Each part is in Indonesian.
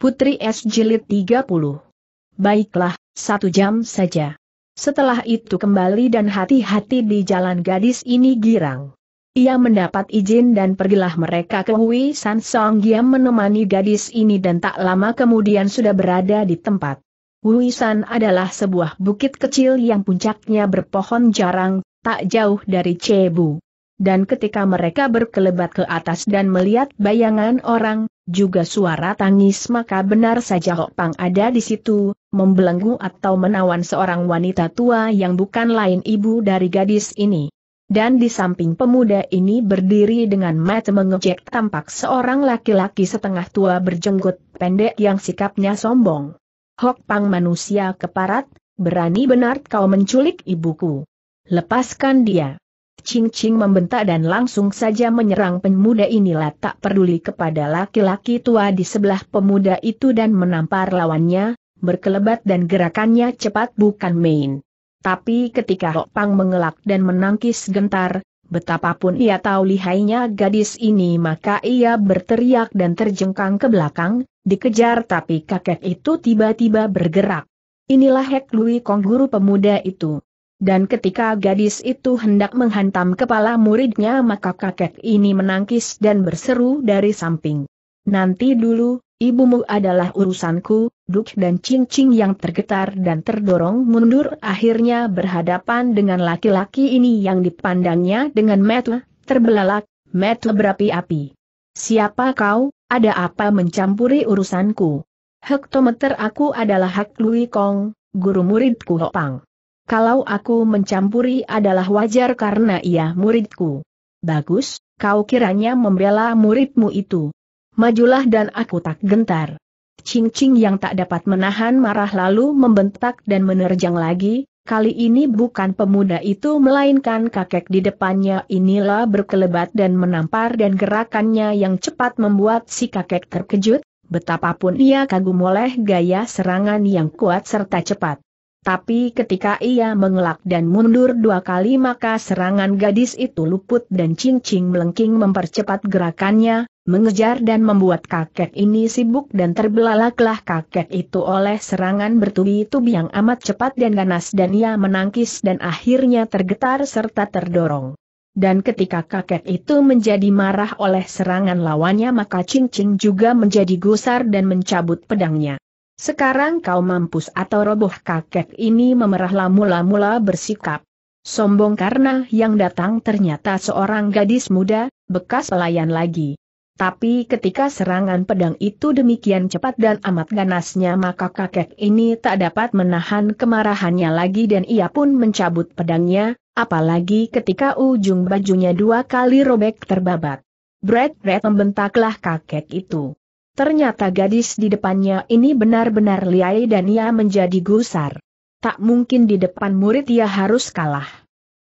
Putri S. Jilid 30. Baiklah, satu jam saja. Setelah itu kembali dan hati-hati di jalan gadis ini girang. Ia mendapat izin dan pergilah mereka ke Hui San Song Giam menemani gadis ini dan tak lama kemudian sudah berada di tempat. Hui San adalah sebuah bukit kecil yang puncaknya berpohon jarang, tak jauh dari Cebu dan ketika mereka berkelebat ke atas dan melihat bayangan orang, juga suara tangis maka benar saja Hok Pang ada di situ, membelenggu atau menawan seorang wanita tua yang bukan lain ibu dari gadis ini. Dan di samping pemuda ini berdiri dengan mata mengejek tampak seorang laki-laki setengah tua berjenggot pendek yang sikapnya sombong. Hok Pang manusia keparat, berani benar kau menculik ibuku. Lepaskan dia. Ching Ching membentak dan langsung saja menyerang pemuda inilah tak peduli kepada laki-laki tua di sebelah pemuda itu dan menampar lawannya, berkelebat dan gerakannya cepat bukan main. Tapi ketika Hok Pang mengelak dan menangkis gentar, betapapun ia tahu lihainya gadis ini maka ia berteriak dan terjengkang ke belakang, dikejar tapi kakek itu tiba-tiba bergerak. Inilah Hek Lui Kong guru pemuda itu. Dan ketika gadis itu hendak menghantam kepala muridnya maka kakek ini menangkis dan berseru dari samping. Nanti dulu, ibumu adalah urusanku, Duk dan cincing yang tergetar dan terdorong mundur akhirnya berhadapan dengan laki-laki ini yang dipandangnya dengan metu, terbelalak, metu berapi-api. Siapa kau, ada apa mencampuri urusanku? Hektometer aku adalah Hak Lui Kong, guru muridku Hopang kalau aku mencampuri adalah wajar karena ia muridku. Bagus, kau kiranya membela muridmu itu. Majulah dan aku tak gentar. Cing-cing yang tak dapat menahan marah lalu membentak dan menerjang lagi, kali ini bukan pemuda itu melainkan kakek di depannya inilah berkelebat dan menampar dan gerakannya yang cepat membuat si kakek terkejut, betapapun ia kagum oleh gaya serangan yang kuat serta cepat. Tapi ketika ia mengelak dan mundur dua kali maka serangan gadis itu luput dan cincing melengking mempercepat gerakannya, mengejar dan membuat kakek ini sibuk dan terbelalaklah kakek itu oleh serangan bertubi-tubi yang amat cepat dan ganas dan ia menangkis dan akhirnya tergetar serta terdorong. Dan ketika kakek itu menjadi marah oleh serangan lawannya maka cincing juga menjadi gusar dan mencabut pedangnya. Sekarang kau mampus atau roboh kakek ini memerahlah mula-mula bersikap. Sombong karena yang datang ternyata seorang gadis muda, bekas pelayan lagi. Tapi ketika serangan pedang itu demikian cepat dan amat ganasnya maka kakek ini tak dapat menahan kemarahannya lagi dan ia pun mencabut pedangnya, apalagi ketika ujung bajunya dua kali robek terbabat. Brad bret membentaklah kakek itu. Ternyata gadis di depannya ini benar-benar liai dan ia menjadi gusar. Tak mungkin di depan murid ia harus kalah.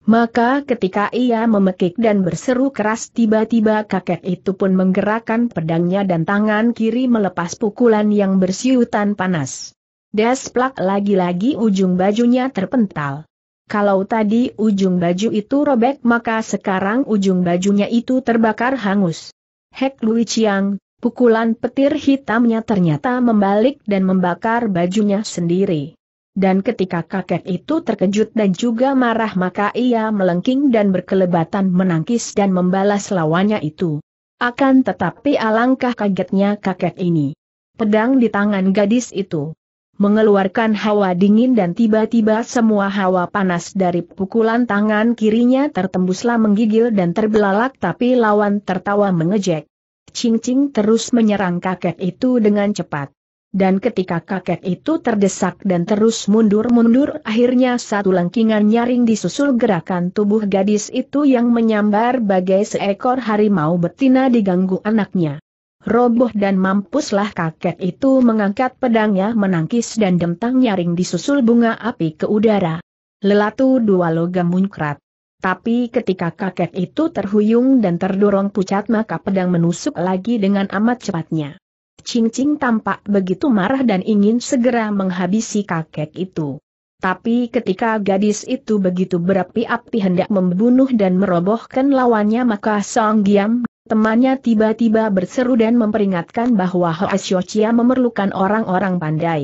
Maka ketika ia memekik dan berseru keras tiba-tiba kakek itu pun menggerakkan pedangnya dan tangan kiri melepas pukulan yang bersiutan panas. Desplak lagi-lagi ujung bajunya terpental. Kalau tadi ujung baju itu robek maka sekarang ujung bajunya itu terbakar hangus. Hek Lui Chiang, Pukulan petir hitamnya ternyata membalik dan membakar bajunya sendiri. Dan ketika kakek itu terkejut dan juga marah maka ia melengking dan berkelebatan menangkis dan membalas lawannya itu. Akan tetapi alangkah kagetnya kakek ini. Pedang di tangan gadis itu mengeluarkan hawa dingin dan tiba-tiba semua hawa panas dari pukulan tangan kirinya tertembuslah menggigil dan terbelalak tapi lawan tertawa mengejek. Ching Ching terus menyerang kakek itu dengan cepat. Dan ketika kakek itu terdesak dan terus mundur-mundur akhirnya satu lengkingan nyaring disusul gerakan tubuh gadis itu yang menyambar bagai seekor harimau betina diganggu anaknya. Roboh dan mampuslah kakek itu mengangkat pedangnya menangkis dan dentang nyaring disusul bunga api ke udara. Lelatu dua logam muncrat. Tapi ketika kakek itu terhuyung dan terdorong pucat maka pedang menusuk lagi dengan amat cepatnya. Cing Cing tampak begitu marah dan ingin segera menghabisi kakek itu. Tapi ketika gadis itu begitu berapi-api hendak membunuh dan merobohkan lawannya maka Song Giam, temannya tiba-tiba berseru dan memperingatkan bahwa Hoa Chia memerlukan orang-orang pandai.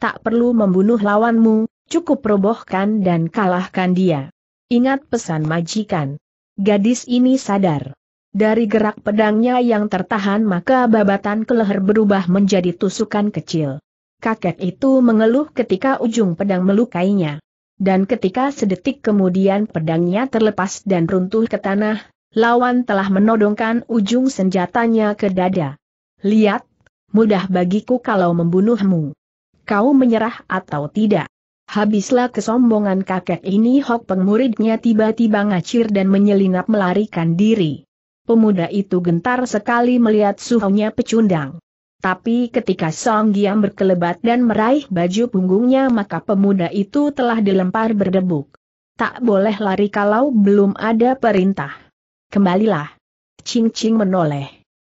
Tak perlu membunuh lawanmu, cukup robohkan dan kalahkan dia. Ingat pesan majikan. Gadis ini sadar. Dari gerak pedangnya yang tertahan maka babatan ke berubah menjadi tusukan kecil. Kakek itu mengeluh ketika ujung pedang melukainya. Dan ketika sedetik kemudian pedangnya terlepas dan runtuh ke tanah, lawan telah menodongkan ujung senjatanya ke dada. Lihat, mudah bagiku kalau membunuhmu. Kau menyerah atau tidak? Habislah kesombongan kakek ini Hok pengmuridnya tiba-tiba ngacir dan menyelinap melarikan diri. Pemuda itu gentar sekali melihat suhunya pecundang. Tapi ketika Song Giam berkelebat dan meraih baju punggungnya maka pemuda itu telah dilempar berdebuk. Tak boleh lari kalau belum ada perintah. Kembalilah. Ching Ching menoleh.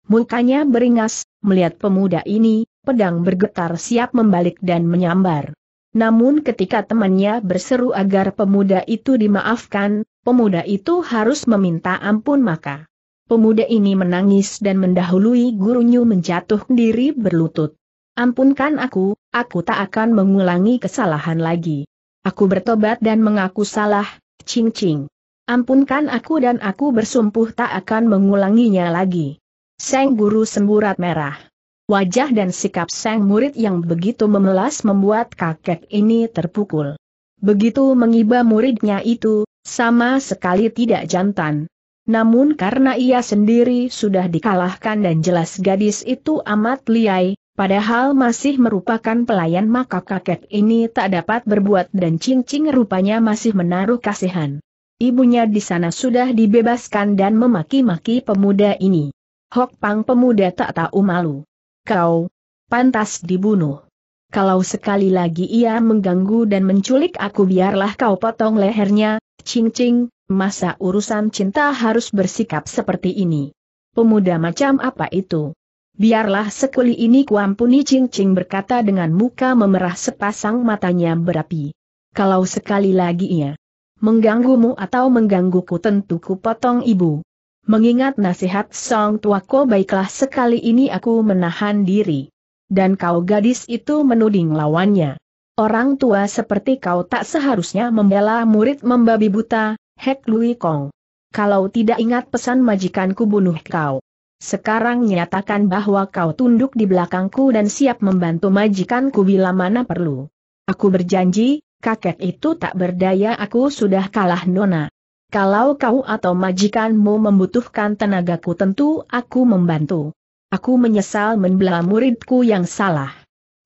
Mukanya beringas, melihat pemuda ini, pedang bergetar siap membalik dan menyambar. Namun ketika temannya berseru agar pemuda itu dimaafkan, pemuda itu harus meminta ampun maka. Pemuda ini menangis dan mendahului gurunya menjatuh diri berlutut. Ampunkan aku, aku tak akan mengulangi kesalahan lagi. Aku bertobat dan mengaku salah, cing-cing. Ampunkan aku dan aku bersumpah tak akan mengulanginya lagi. Seng guru semburat merah. Wajah dan sikap sang murid yang begitu memelas membuat kakek ini terpukul. Begitu mengiba muridnya itu, sama sekali tidak jantan. Namun karena ia sendiri sudah dikalahkan dan jelas gadis itu amat liai, padahal masih merupakan pelayan maka kakek ini tak dapat berbuat dan cincing rupanya masih menaruh kasihan. Ibunya di sana sudah dibebaskan dan memaki-maki pemuda ini. Hok Pang pemuda tak tahu malu. Kau pantas dibunuh. Kalau sekali lagi ia mengganggu dan menculik aku biarlah kau potong lehernya, Cing Cing, masa urusan cinta harus bersikap seperti ini. Pemuda macam apa itu? Biarlah sekuli ini kuampuni Cing Cing berkata dengan muka memerah sepasang matanya berapi. Kalau sekali lagi ia mengganggumu atau menggangguku tentu ku potong ibu. Mengingat nasihat Song Tuako baiklah sekali ini aku menahan diri. Dan kau gadis itu menuding lawannya. Orang tua seperti kau tak seharusnya membela murid membabi buta, Hek Lui Kong. Kalau tidak ingat pesan majikanku bunuh kau. Sekarang nyatakan bahwa kau tunduk di belakangku dan siap membantu majikanku bila mana perlu. Aku berjanji, kakek itu tak berdaya aku sudah kalah nona. Kalau kau atau majikanmu membutuhkan tenagaku tentu aku membantu. Aku menyesal membelah muridku yang salah.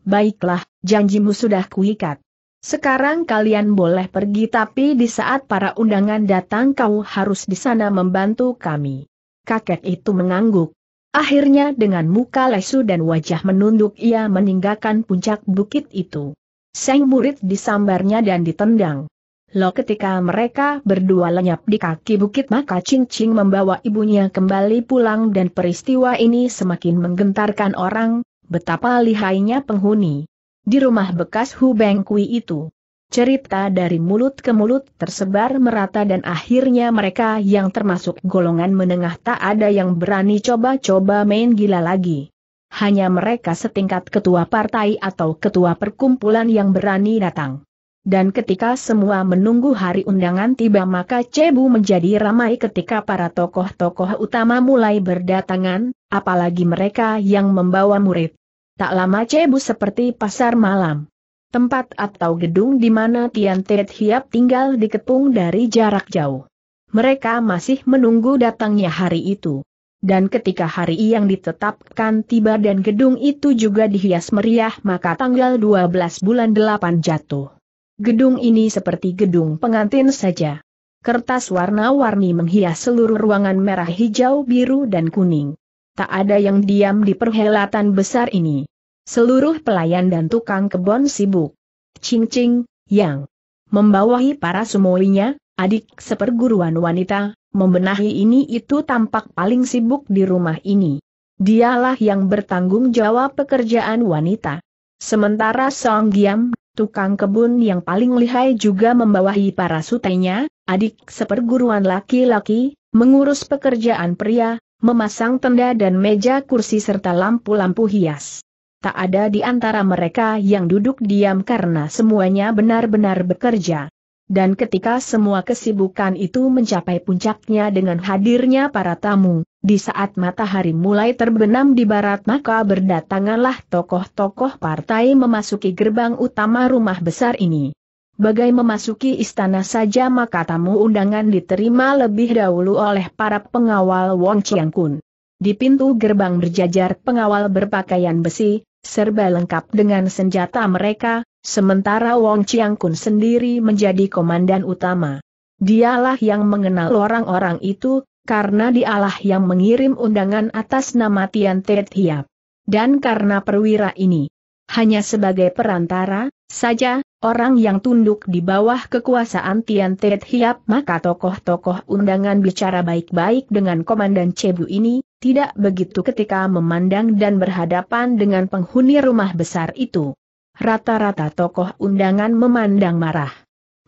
Baiklah, janjimu sudah kuikat. Sekarang kalian boleh pergi tapi di saat para undangan datang kau harus di sana membantu kami. Kakek itu mengangguk. Akhirnya dengan muka lesu dan wajah menunduk ia meninggalkan puncak bukit itu. Seng murid disambarnya dan ditendang. Lo ketika mereka berdua lenyap di kaki bukit maka Ching Ching membawa ibunya kembali pulang dan peristiwa ini semakin menggentarkan orang, betapa lihainya penghuni. Di rumah bekas Hu Beng Kui itu. Cerita dari mulut ke mulut tersebar merata dan akhirnya mereka yang termasuk golongan menengah tak ada yang berani coba-coba main gila lagi. Hanya mereka setingkat ketua partai atau ketua perkumpulan yang berani datang. Dan ketika semua menunggu hari undangan tiba maka Cebu menjadi ramai ketika para tokoh-tokoh utama mulai berdatangan, apalagi mereka yang membawa murid. Tak lama Cebu seperti pasar malam. Tempat atau gedung di mana Tian Tet Hiap tinggal dikepung dari jarak jauh. Mereka masih menunggu datangnya hari itu. Dan ketika hari yang ditetapkan tiba dan gedung itu juga dihias meriah maka tanggal 12 bulan 8 jatuh. Gedung ini seperti gedung pengantin saja. Kertas warna-warni menghias seluruh ruangan merah hijau biru dan kuning. Tak ada yang diam di perhelatan besar ini. Seluruh pelayan dan tukang kebon sibuk. Cing Cing, yang membawahi para semuanya, adik seperguruan wanita, membenahi ini itu tampak paling sibuk di rumah ini. Dialah yang bertanggung jawab pekerjaan wanita. Sementara Song Giam tukang kebun yang paling lihai juga membawahi para sutenya, adik seperguruan laki-laki, mengurus pekerjaan pria, memasang tenda dan meja kursi serta lampu-lampu hias. Tak ada di antara mereka yang duduk diam karena semuanya benar-benar bekerja dan ketika semua kesibukan itu mencapai puncaknya dengan hadirnya para tamu, di saat matahari mulai terbenam di barat maka berdatanganlah tokoh-tokoh partai memasuki gerbang utama rumah besar ini. Bagai memasuki istana saja maka tamu undangan diterima lebih dahulu oleh para pengawal Wong Chiang Kun. Di pintu gerbang berjajar pengawal berpakaian besi, serba lengkap dengan senjata mereka, Sementara Wong Chiang Kun sendiri menjadi komandan utama. Dialah yang mengenal orang-orang itu, karena dialah yang mengirim undangan atas nama Tian Tiet Hiap. Dan karena perwira ini hanya sebagai perantara saja, orang yang tunduk di bawah kekuasaan Tian Tiet Hiap maka tokoh-tokoh undangan bicara baik-baik dengan Komandan Cebu ini, tidak begitu ketika memandang dan berhadapan dengan penghuni rumah besar itu rata-rata tokoh undangan memandang marah.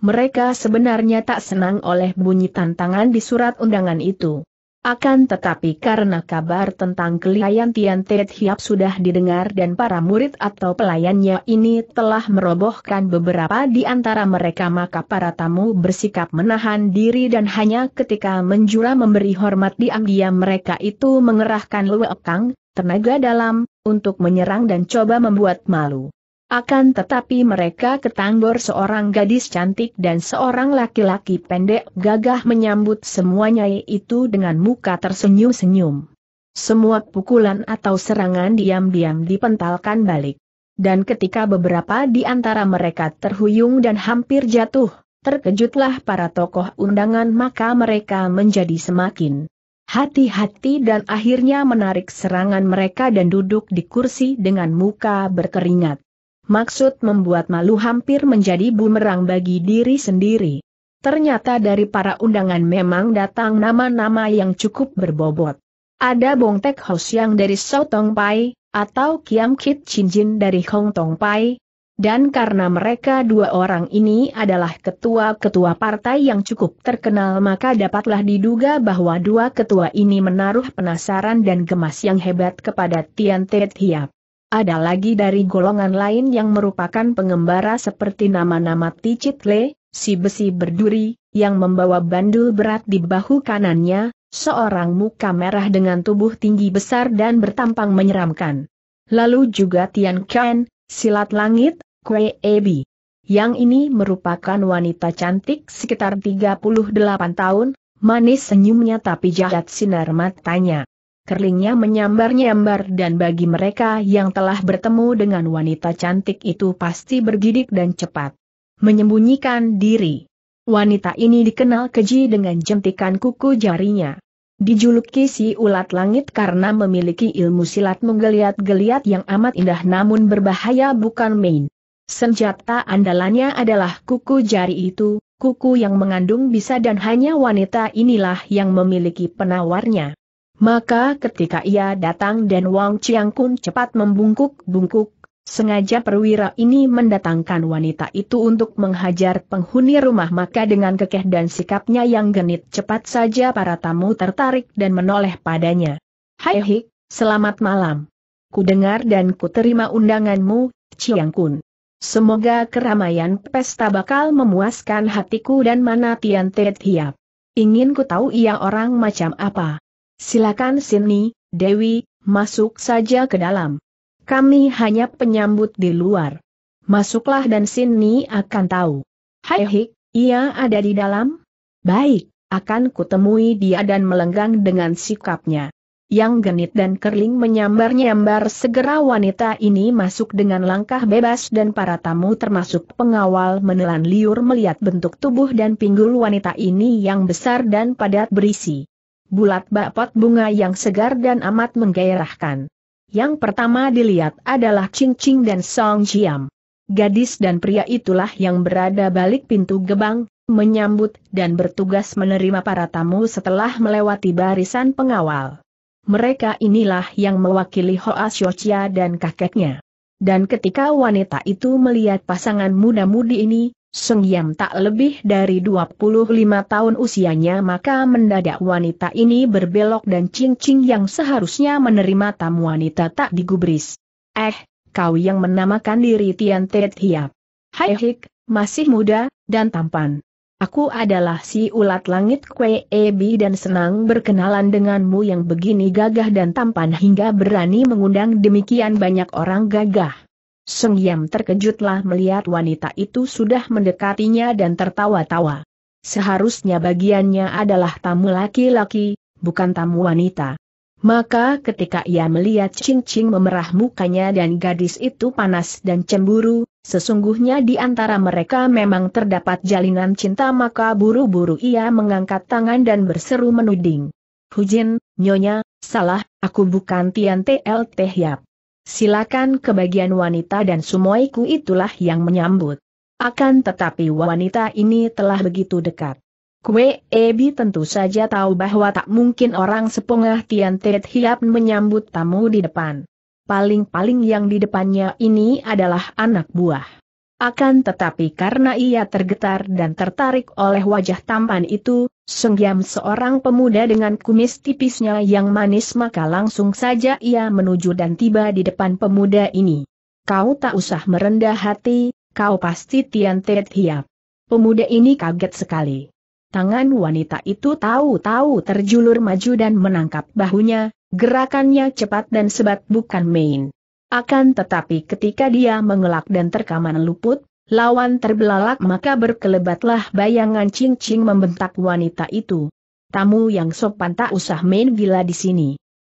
Mereka sebenarnya tak senang oleh bunyi tantangan di surat undangan itu. Akan tetapi karena kabar tentang kelihayan Tian Tiet Hiap sudah didengar dan para murid atau pelayannya ini telah merobohkan beberapa di antara mereka maka para tamu bersikap menahan diri dan hanya ketika menjura memberi hormat diam-diam mereka itu mengerahkan luekang, tenaga dalam, untuk menyerang dan coba membuat malu. Akan tetapi mereka ketanggor seorang gadis cantik dan seorang laki-laki pendek gagah menyambut semuanya itu dengan muka tersenyum-senyum. Semua pukulan atau serangan diam-diam dipentalkan balik. Dan ketika beberapa di antara mereka terhuyung dan hampir jatuh, terkejutlah para tokoh undangan maka mereka menjadi semakin hati-hati dan akhirnya menarik serangan mereka dan duduk di kursi dengan muka berkeringat maksud membuat malu hampir menjadi bumerang bagi diri sendiri. Ternyata dari para undangan memang datang nama-nama yang cukup berbobot. Ada Bong Tek Hos yang dari Tong Pai, atau Kiam Kit Chin Jin dari Hong Tong Pai, dan karena mereka dua orang ini adalah ketua-ketua partai yang cukup terkenal maka dapatlah diduga bahwa dua ketua ini menaruh penasaran dan gemas yang hebat kepada Tian Tet Hiap. Ada lagi dari golongan lain yang merupakan pengembara seperti nama-nama Ticitle, si besi berduri, yang membawa bandul berat di bahu kanannya, seorang muka merah dengan tubuh tinggi besar dan bertampang menyeramkan. Lalu juga Tian Qian, silat langit, Kue Ebi. Yang ini merupakan wanita cantik sekitar 38 tahun, manis senyumnya tapi jahat sinar matanya kerlingnya menyambar-nyambar dan bagi mereka yang telah bertemu dengan wanita cantik itu pasti bergidik dan cepat. Menyembunyikan diri. Wanita ini dikenal keji dengan jentikan kuku jarinya. Dijuluki si ulat langit karena memiliki ilmu silat menggeliat-geliat yang amat indah namun berbahaya bukan main. Senjata andalannya adalah kuku jari itu, kuku yang mengandung bisa dan hanya wanita inilah yang memiliki penawarnya. Maka ketika ia datang dan Wang Chiang Kun cepat membungkuk-bungkuk, sengaja perwira ini mendatangkan wanita itu untuk menghajar penghuni rumah maka dengan kekeh dan sikapnya yang genit cepat saja para tamu tertarik dan menoleh padanya. Hai Hik, selamat malam. Ku dengar dan ku terima undanganmu, Chiang Kun. Semoga keramaian pesta bakal memuaskan hatiku dan mana Tian Tet Hiap. Ingin ku tahu ia orang macam apa. Silakan sini, Dewi, masuk saja ke dalam. Kami hanya penyambut di luar. Masuklah dan sini akan tahu. Hai Hik, ia ada di dalam? Baik, akan kutemui dia dan melenggang dengan sikapnya. Yang genit dan kerling menyambar-nyambar segera wanita ini masuk dengan langkah bebas dan para tamu termasuk pengawal menelan liur melihat bentuk tubuh dan pinggul wanita ini yang besar dan padat berisi bulat bapot bunga yang segar dan amat menggairahkan. Yang pertama dilihat adalah Ching Ching dan Song Jiam. Gadis dan pria itulah yang berada balik pintu gebang, menyambut dan bertugas menerima para tamu setelah melewati barisan pengawal. Mereka inilah yang mewakili Hoa Xiochia dan kakeknya. Dan ketika wanita itu melihat pasangan muda-mudi ini, Seng Yam tak lebih dari 25 tahun usianya maka mendadak wanita ini berbelok dan cincin yang seharusnya menerima tamu wanita tak digubris. Eh, kau yang menamakan diri Tian Tet Hiap. Hai Hik, masih muda, dan tampan. Aku adalah si ulat langit Kwe Ebi dan senang berkenalan denganmu yang begini gagah dan tampan hingga berani mengundang demikian banyak orang gagah. Seng Yam terkejutlah melihat wanita itu sudah mendekatinya dan tertawa-tawa. Seharusnya bagiannya adalah tamu laki-laki, bukan tamu wanita. Maka ketika ia melihat cincin memerah mukanya dan gadis itu panas dan cemburu, sesungguhnya di antara mereka memang terdapat jalinan cinta maka buru-buru ia mengangkat tangan dan berseru menuding. Hujin, Nyonya, salah, aku bukan Tian TLT Yap. Silakan ke bagian wanita dan sumoiku itulah yang menyambut. Akan tetapi wanita ini telah begitu dekat. Kue Ebi tentu saja tahu bahwa tak mungkin orang sepengah Tian Tet Hiap menyambut tamu di depan. Paling-paling yang di depannya ini adalah anak buah. Akan tetapi karena ia tergetar dan tertarik oleh wajah tampan itu, Senggiam seorang pemuda dengan kumis tipisnya yang manis maka langsung saja ia menuju dan tiba di depan pemuda ini. Kau tak usah merendah hati, kau pasti Tian Tet Hiap. Pemuda ini kaget sekali. Tangan wanita itu tahu-tahu terjulur maju dan menangkap bahunya, gerakannya cepat dan sebat bukan main. Akan tetapi ketika dia mengelak dan terkaman luput, lawan terbelalak maka berkelebatlah bayangan cing-cing membentak wanita itu. Tamu yang sopan tak usah main gila di sini.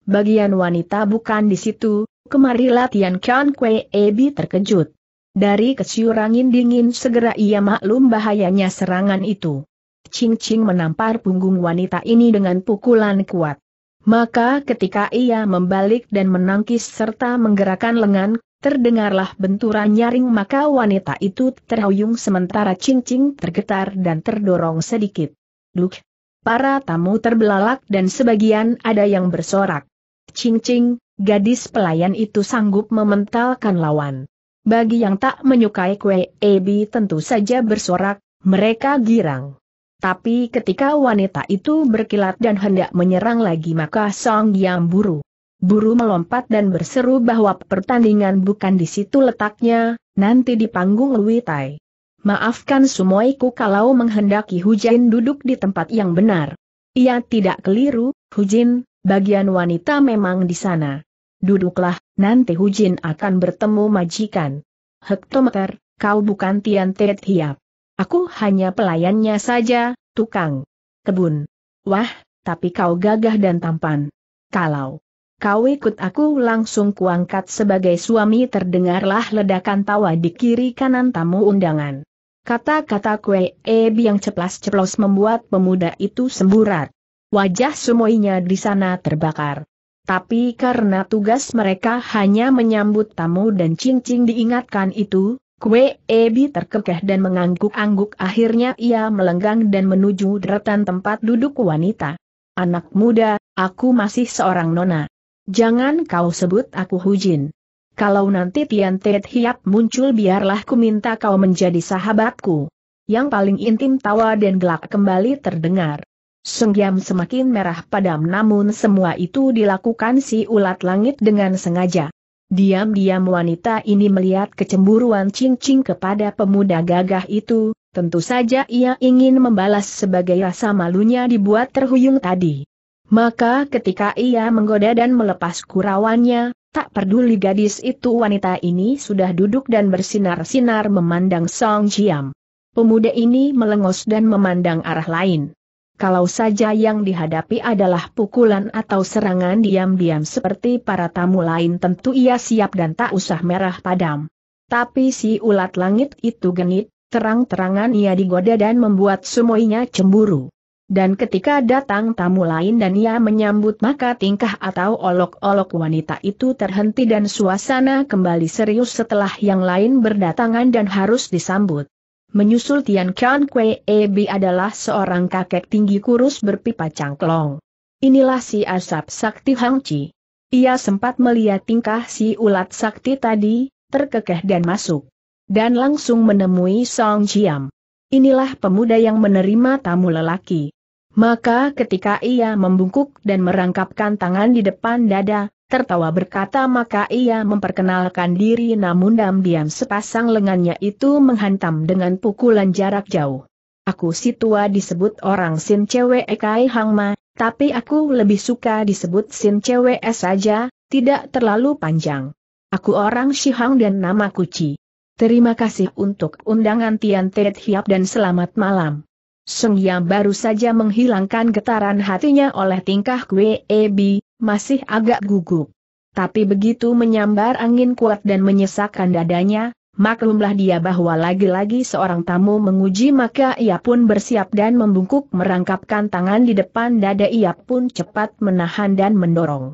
Bagian wanita bukan di situ, kemari latihan Kian Kwe Ebi terkejut. Dari kesiur dingin segera ia maklum bahayanya serangan itu. Cing Cing menampar punggung wanita ini dengan pukulan kuat. Maka ketika ia membalik dan menangkis serta menggerakkan lengan, terdengarlah benturan nyaring maka wanita itu terhuyung sementara cincing tergetar dan terdorong sedikit. Duk! Para tamu terbelalak dan sebagian ada yang bersorak. Cincing, gadis pelayan itu sanggup mementalkan lawan. Bagi yang tak menyukai kue, Ebi tentu saja bersorak, mereka girang. Tapi ketika wanita itu berkilat dan hendak menyerang lagi maka Song yang buru. Buru melompat dan berseru bahwa pertandingan bukan di situ letaknya, nanti di panggung Lui Tai. Maafkan semuaiku kalau menghendaki Hujin duduk di tempat yang benar. Ia tidak keliru, Hujin, bagian wanita memang di sana. Duduklah, nanti Hujin akan bertemu majikan. Hektometer, kau bukan Tian Tet Hiap. Aku hanya pelayannya saja, tukang kebun. Wah, tapi kau gagah dan tampan. Kalau kau ikut aku langsung kuangkat sebagai suami terdengarlah ledakan tawa di kiri kanan tamu undangan. Kata-kata kue Ebi yang ceplas-ceplos membuat pemuda itu semburat. Wajah semuanya di sana terbakar. Tapi karena tugas mereka hanya menyambut tamu dan cincin diingatkan itu, Kue Ebi terkekeh dan mengangguk-angguk akhirnya ia melenggang dan menuju deretan tempat duduk wanita. Anak muda, aku masih seorang nona. Jangan kau sebut aku Hujin. Kalau nanti Tian Tet Hiap muncul biarlah ku minta kau menjadi sahabatku. Yang paling intim tawa dan gelak kembali terdengar. Senggiam semakin merah padam namun semua itu dilakukan si ulat langit dengan sengaja. Diam-diam wanita ini melihat kecemburuan Ching kepada pemuda gagah itu, tentu saja ia ingin membalas sebagai rasa malunya dibuat terhuyung tadi. Maka ketika ia menggoda dan melepas kurawannya, tak peduli gadis itu wanita ini sudah duduk dan bersinar-sinar memandang Song Jiam. Pemuda ini melengos dan memandang arah lain kalau saja yang dihadapi adalah pukulan atau serangan diam-diam seperti para tamu lain tentu ia siap dan tak usah merah padam. Tapi si ulat langit itu genit, terang-terangan ia digoda dan membuat semuanya cemburu. Dan ketika datang tamu lain dan ia menyambut maka tingkah atau olok-olok wanita itu terhenti dan suasana kembali serius setelah yang lain berdatangan dan harus disambut. Menyusul Tian Chan Kwe Ebi adalah seorang kakek tinggi kurus berpipa cangklong. Inilah si asap sakti Hang Chi. Ia sempat melihat tingkah si ulat sakti tadi, terkekeh dan masuk. Dan langsung menemui Song Jiam. Inilah pemuda yang menerima tamu lelaki. Maka ketika ia membungkuk dan merangkapkan tangan di depan dada, tertawa berkata maka ia memperkenalkan diri namun diam-diam sepasang lengannya itu menghantam dengan pukulan jarak jauh. Aku si tua disebut orang Sin Cewek Kai Hangma, tapi aku lebih suka disebut Sin Cewek saja, tidak terlalu panjang. Aku orang Shihang dan nama Kuci. Terima kasih untuk undangan Tian Tet Hiap dan selamat malam. Sung yang baru saja menghilangkan getaran hatinya oleh tingkah Kwe Ebi, masih agak gugup. Tapi begitu menyambar angin kuat dan menyesakkan dadanya, maklumlah dia bahwa lagi-lagi seorang tamu menguji maka ia pun bersiap dan membungkuk merangkapkan tangan di depan dada ia pun cepat menahan dan mendorong.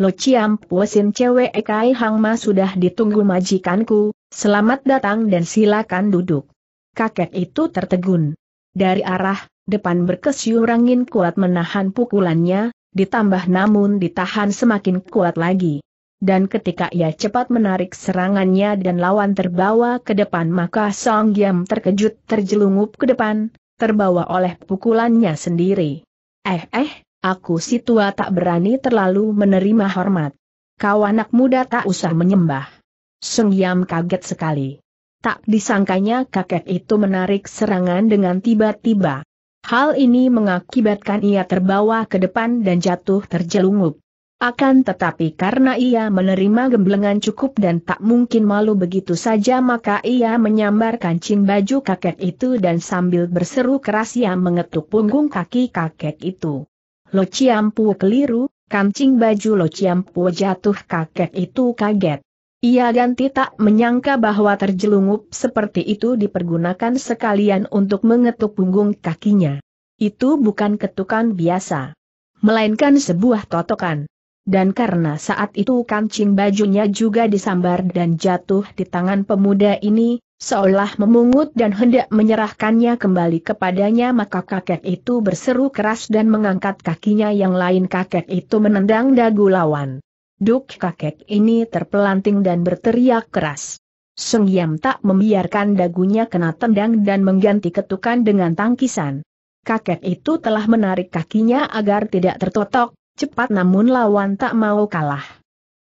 Lo ciam Puesin cewek Hang Hangma sudah ditunggu majikanku, selamat datang dan silakan duduk. Kakek itu tertegun. Dari arah depan berkesyur angin kuat menahan pukulannya, ditambah namun ditahan semakin kuat lagi. Dan ketika ia cepat menarik serangannya dan lawan terbawa ke depan maka Song Giam terkejut terjelungup ke depan, terbawa oleh pukulannya sendiri. Eh eh, aku si tua tak berani terlalu menerima hormat. Kau anak muda tak usah menyembah. Song Giam kaget sekali. Tak disangkanya kakek itu menarik serangan dengan tiba-tiba. Hal ini mengakibatkan ia terbawa ke depan dan jatuh terjelungup. Akan tetapi karena ia menerima gemblengan cukup dan tak mungkin malu begitu saja maka ia menyambar kancing baju kakek itu dan sambil berseru keras ia mengetuk punggung kaki kakek itu. Lo Ciampu keliru, kancing baju Lo Ciampu jatuh kakek itu kaget. Ia ganti tak menyangka bahwa terjelungup seperti itu dipergunakan sekalian untuk mengetuk punggung kakinya. Itu bukan ketukan biasa, melainkan sebuah totokan. Dan karena saat itu kancing bajunya juga disambar dan jatuh di tangan pemuda ini, seolah memungut dan hendak menyerahkannya kembali kepadanya maka kakek itu berseru keras dan mengangkat kakinya yang lain kakek itu menendang dagu lawan. Duk kakek ini terpelanting dan berteriak keras. Seng Yam tak membiarkan dagunya kena tendang dan mengganti ketukan dengan tangkisan. Kakek itu telah menarik kakinya agar tidak tertotok, cepat namun lawan tak mau kalah.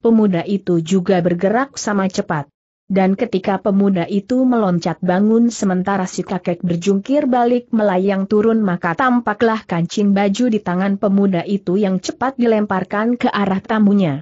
Pemuda itu juga bergerak sama cepat. Dan ketika pemuda itu meloncat bangun sementara si kakek berjungkir balik melayang turun maka tampaklah kancing baju di tangan pemuda itu yang cepat dilemparkan ke arah tamunya.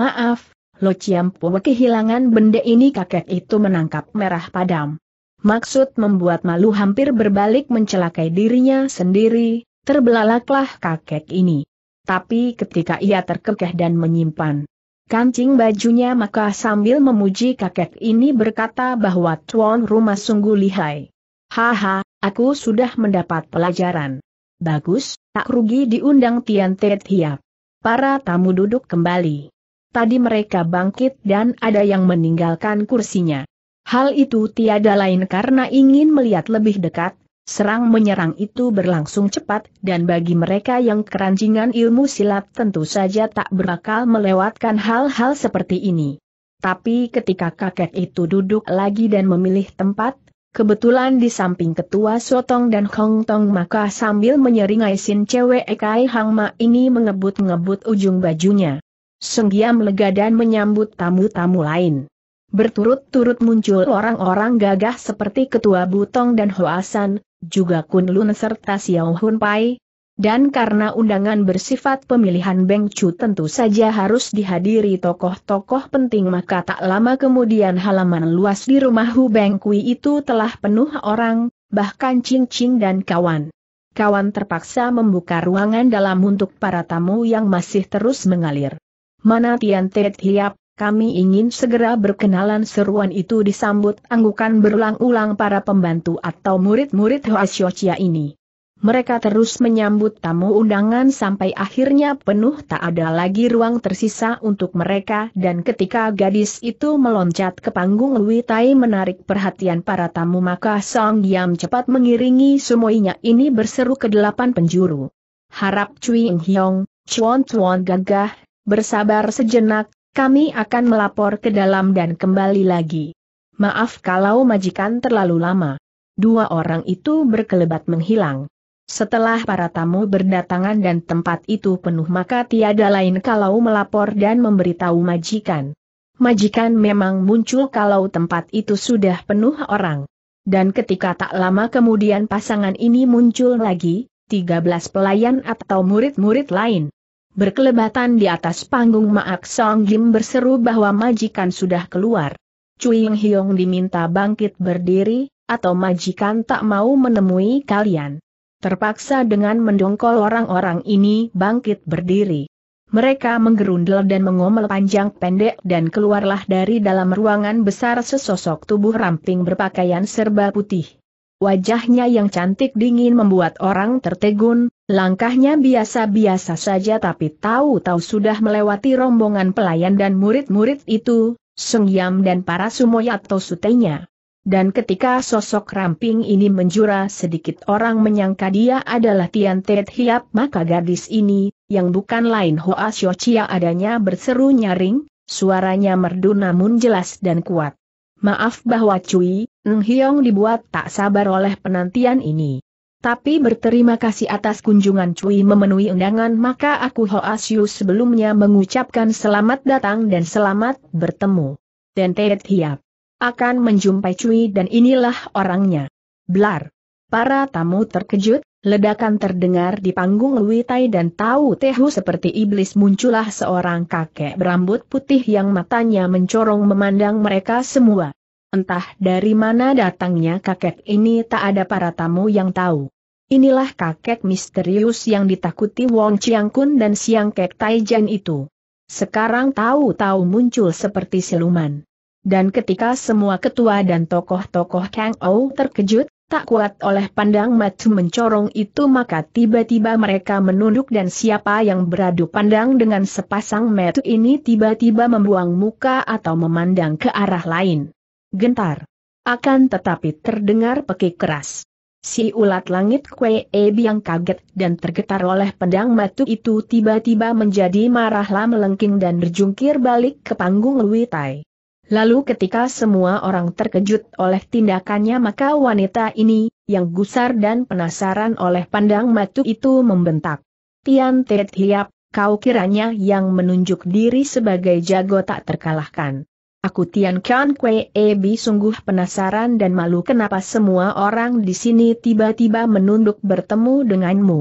Maaf, Lo Chiampu kehilangan benda ini kakek itu menangkap merah padam. Maksud membuat malu hampir berbalik mencelakai dirinya sendiri, terbelalaklah kakek ini. Tapi ketika ia terkekeh dan menyimpan kancing bajunya maka sambil memuji kakek ini berkata bahwa tuan rumah sungguh lihai. Haha, aku sudah mendapat pelajaran. Bagus, tak rugi diundang Tian Tet Hiap. Para tamu duduk kembali tadi mereka bangkit dan ada yang meninggalkan kursinya. Hal itu tiada lain karena ingin melihat lebih dekat, serang menyerang itu berlangsung cepat dan bagi mereka yang keranjingan ilmu silat tentu saja tak berakal melewatkan hal-hal seperti ini. Tapi ketika kakek itu duduk lagi dan memilih tempat, kebetulan di samping ketua Sotong dan Hong Tong maka sambil menyeringai Sin cewek Ekai Hang Ma ini mengebut-ngebut ujung bajunya. Senggiam lega dan menyambut tamu-tamu lain. Berturut-turut muncul orang-orang gagah seperti Ketua Butong dan Hoasan, juga Kun Lun serta Xiao Hun Pai, dan karena undangan bersifat pemilihan Beng Chu tentu saja harus dihadiri tokoh-tokoh penting maka tak lama kemudian halaman luas di rumah Hu Beng Kui itu telah penuh orang, bahkan Ching Ching dan kawan. Kawan terpaksa membuka ruangan dalam untuk para tamu yang masih terus mengalir. Mana Tian Tet Hiap, kami ingin segera berkenalan seruan itu disambut anggukan berulang-ulang para pembantu atau murid-murid Hoa Xiochia ini. Mereka terus menyambut tamu undangan sampai akhirnya penuh tak ada lagi ruang tersisa untuk mereka dan ketika gadis itu meloncat ke panggung Lui Tai menarik perhatian para tamu maka Song Yam cepat mengiringi semuanya ini berseru ke delapan penjuru. Harap Cui Hyong, Chuan Chuan gagah, Bersabar sejenak, kami akan melapor ke dalam dan kembali lagi. Maaf kalau majikan terlalu lama. Dua orang itu berkelebat menghilang. Setelah para tamu berdatangan dan tempat itu penuh maka tiada lain kalau melapor dan memberitahu majikan. Majikan memang muncul kalau tempat itu sudah penuh orang. Dan ketika tak lama kemudian pasangan ini muncul lagi, 13 pelayan atau murid-murid lain. Berkelebatan di atas panggung Maak Song Jim berseru bahwa majikan sudah keluar. Cui Ying Hiong diminta bangkit berdiri, atau majikan tak mau menemui kalian. Terpaksa dengan mendongkol orang-orang ini bangkit berdiri. Mereka menggerundel dan mengomel panjang pendek dan keluarlah dari dalam ruangan besar sesosok tubuh ramping berpakaian serba putih. Wajahnya yang cantik dingin membuat orang tertegun, langkahnya biasa-biasa saja tapi tahu-tahu sudah melewati rombongan pelayan dan murid-murid itu, Seng dan para sumoy atau sutenya. Dan ketika sosok ramping ini menjura sedikit orang menyangka dia adalah Tian Tet Hiap maka gadis ini, yang bukan lain Hoa Xiao adanya berseru nyaring, suaranya merdu namun jelas dan kuat. Maaf bahwa Cui, Neng Hiong dibuat tak sabar oleh penantian ini. Tapi berterima kasih atas kunjungan Cui memenuhi undangan maka aku Hoasyu sebelumnya mengucapkan selamat datang dan selamat bertemu. Dan Ted Hiap akan menjumpai Cui dan inilah orangnya. Blar. Para tamu terkejut, Ledakan terdengar di panggung Tai dan Tau Tehu seperti iblis muncullah seorang kakek berambut putih yang matanya mencorong memandang mereka semua. Entah dari mana datangnya kakek ini tak ada para tamu yang tahu. Inilah kakek misterius yang ditakuti Wong Kun dan Siang Kek Taijan itu. Sekarang tahu-tahu muncul seperti siluman. Dan ketika semua ketua dan tokoh-tokoh Kang Ou terkejut, Tak kuat oleh pandang matu mencorong itu maka tiba-tiba mereka menunduk dan siapa yang beradu pandang dengan sepasang matu ini tiba-tiba membuang muka atau memandang ke arah lain. Gentar. Akan tetapi terdengar pekik keras. Si ulat langit kue Ebi yang kaget dan tergetar oleh pandang matu itu tiba-tiba menjadi marahlah melengking dan berjungkir balik ke panggung Lui Tai. Lalu ketika semua orang terkejut oleh tindakannya maka wanita ini, yang gusar dan penasaran oleh pandang matu itu membentak. Tian Tiet Hiap, kau kiranya yang menunjuk diri sebagai jago tak terkalahkan. Aku Tian Kian Kwe Ebi sungguh penasaran dan malu kenapa semua orang di sini tiba-tiba menunduk bertemu denganmu.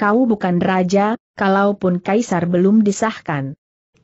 Kau bukan raja, kalaupun kaisar belum disahkan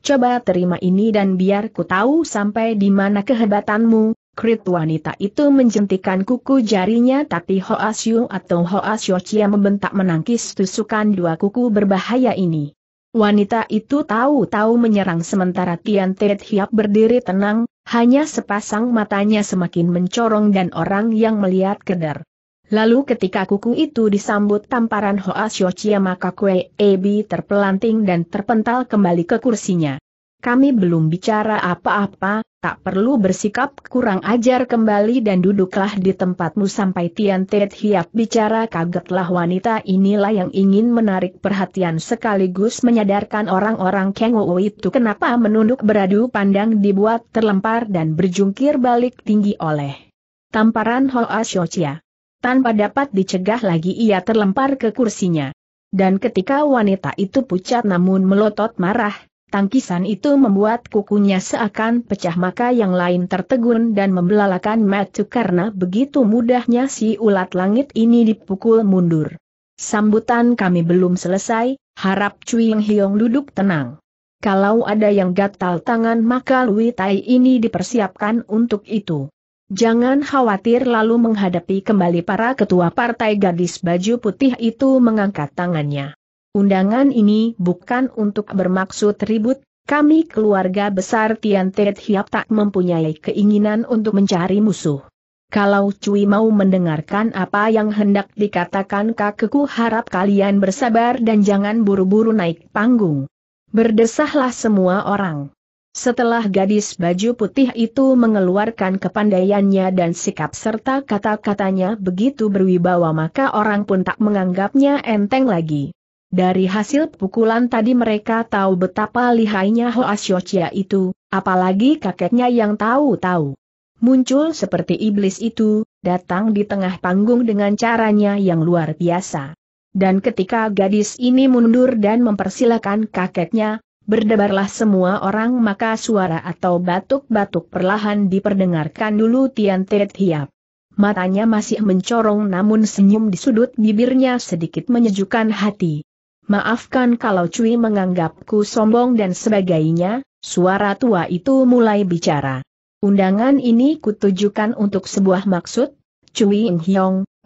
coba terima ini dan biar ku tahu sampai di mana kehebatanmu, Krit wanita itu menjentikan kuku jarinya tapi Ho Hoasyu atau Hoasyo Chia membentak menangkis tusukan dua kuku berbahaya ini. Wanita itu tahu-tahu menyerang sementara Tian Tet Hiap berdiri tenang, hanya sepasang matanya semakin mencorong dan orang yang melihat keder. Lalu ketika kuku itu disambut tamparan Hoa Xiochia maka Kue Ebi terpelanting dan terpental kembali ke kursinya. Kami belum bicara apa-apa, tak perlu bersikap kurang ajar kembali dan duduklah di tempatmu sampai Tian Tiet Hiap bicara kagetlah wanita inilah yang ingin menarik perhatian sekaligus menyadarkan orang-orang Kang Wu itu kenapa menunduk beradu pandang dibuat terlempar dan berjungkir balik tinggi oleh tamparan Hoa Xiochia. Tanpa dapat dicegah lagi ia terlempar ke kursinya. Dan ketika wanita itu pucat namun melotot marah, tangkisan itu membuat kukunya seakan pecah maka yang lain tertegun dan membelalakan matu karena begitu mudahnya si ulat langit ini dipukul mundur. Sambutan kami belum selesai, harap Cui Hiong duduk tenang. Kalau ada yang gatal tangan maka Lui Tai ini dipersiapkan untuk itu. Jangan khawatir lalu menghadapi kembali para ketua partai gadis baju putih itu mengangkat tangannya. Undangan ini bukan untuk bermaksud ribut, kami keluarga besar Tian Tet Hiap tak mempunyai keinginan untuk mencari musuh. Kalau Cui mau mendengarkan apa yang hendak dikatakan kakekku harap kalian bersabar dan jangan buru-buru naik panggung. Berdesahlah semua orang. Setelah gadis baju putih itu mengeluarkan kepandaiannya dan sikap serta kata-katanya begitu berwibawa maka orang pun tak menganggapnya enteng lagi. Dari hasil pukulan tadi mereka tahu betapa lihainya Hoa Xiochia itu, apalagi kakeknya yang tahu-tahu. Muncul seperti iblis itu, datang di tengah panggung dengan caranya yang luar biasa. Dan ketika gadis ini mundur dan mempersilahkan kakeknya, Berdebarlah semua orang maka suara atau batuk-batuk perlahan diperdengarkan dulu Tian Tet Hiap. Matanya masih mencorong namun senyum di sudut bibirnya sedikit menyejukkan hati. Maafkan kalau Cui menganggapku sombong dan sebagainya, suara tua itu mulai bicara. Undangan ini kutujukan untuk sebuah maksud, Cui In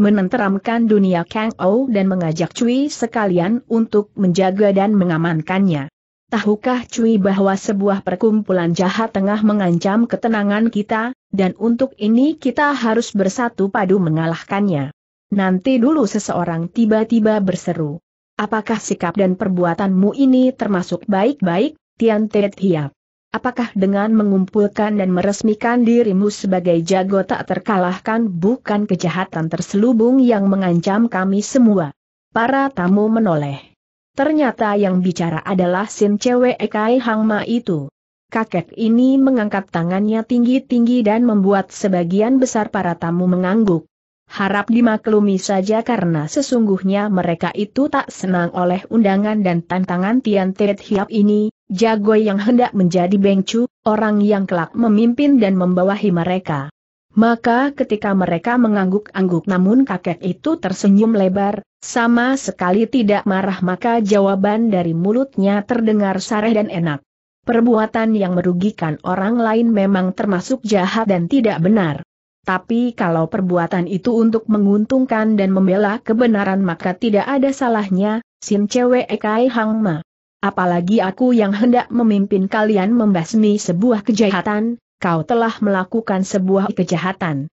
menenteramkan dunia Kang Ou dan mengajak Cui sekalian untuk menjaga dan mengamankannya. Tahukah Cui bahwa sebuah perkumpulan jahat tengah mengancam ketenangan kita, dan untuk ini kita harus bersatu padu mengalahkannya. Nanti dulu seseorang tiba-tiba berseru. Apakah sikap dan perbuatanmu ini termasuk baik-baik, Tian Te Hiap? Apakah dengan mengumpulkan dan meresmikan dirimu sebagai jago tak terkalahkan bukan kejahatan terselubung yang mengancam kami semua? Para tamu menoleh. Ternyata yang bicara adalah Sin Cewe Ekai Ma itu. Kakek ini mengangkat tangannya tinggi-tinggi dan membuat sebagian besar para tamu mengangguk. Harap dimaklumi saja karena sesungguhnya mereka itu tak senang oleh undangan dan tantangan Tian Tet Hiap ini, jago yang hendak menjadi bengcu, orang yang kelak memimpin dan membawahi mereka. Maka ketika mereka mengangguk-angguk namun kakek itu tersenyum lebar, sama sekali tidak marah maka jawaban dari mulutnya terdengar sareh dan enak. Perbuatan yang merugikan orang lain memang termasuk jahat dan tidak benar. Tapi kalau perbuatan itu untuk menguntungkan dan membela kebenaran maka tidak ada salahnya, Sin Cewek Ekai Hang Ma. Apalagi aku yang hendak memimpin kalian membasmi sebuah kejahatan, kau telah melakukan sebuah kejahatan.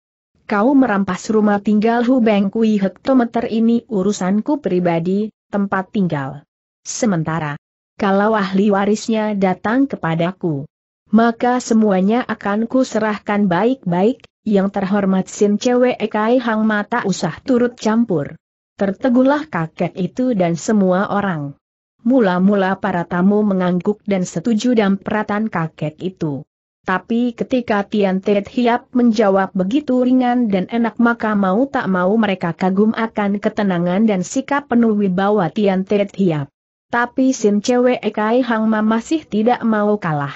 Kau merampas rumah tinggal Hubeng Kui hektometer ini urusanku pribadi, tempat tinggal. Sementara, kalau ahli warisnya datang kepadaku, maka semuanya akan kuserahkan baik-baik, yang terhormat Sin Cewek Ekai Hang Mata usah turut campur. Tertegulah kakek itu dan semua orang. Mula-mula para tamu mengangguk dan setuju dan peratan kakek itu. Tapi ketika Tian Tet Hiap menjawab begitu ringan dan enak maka mau tak mau mereka kagum akan ketenangan dan sikap penuh wibawa Tian Tet Hiap. Tapi Sin Cewek Kai Hang Ma masih tidak mau kalah.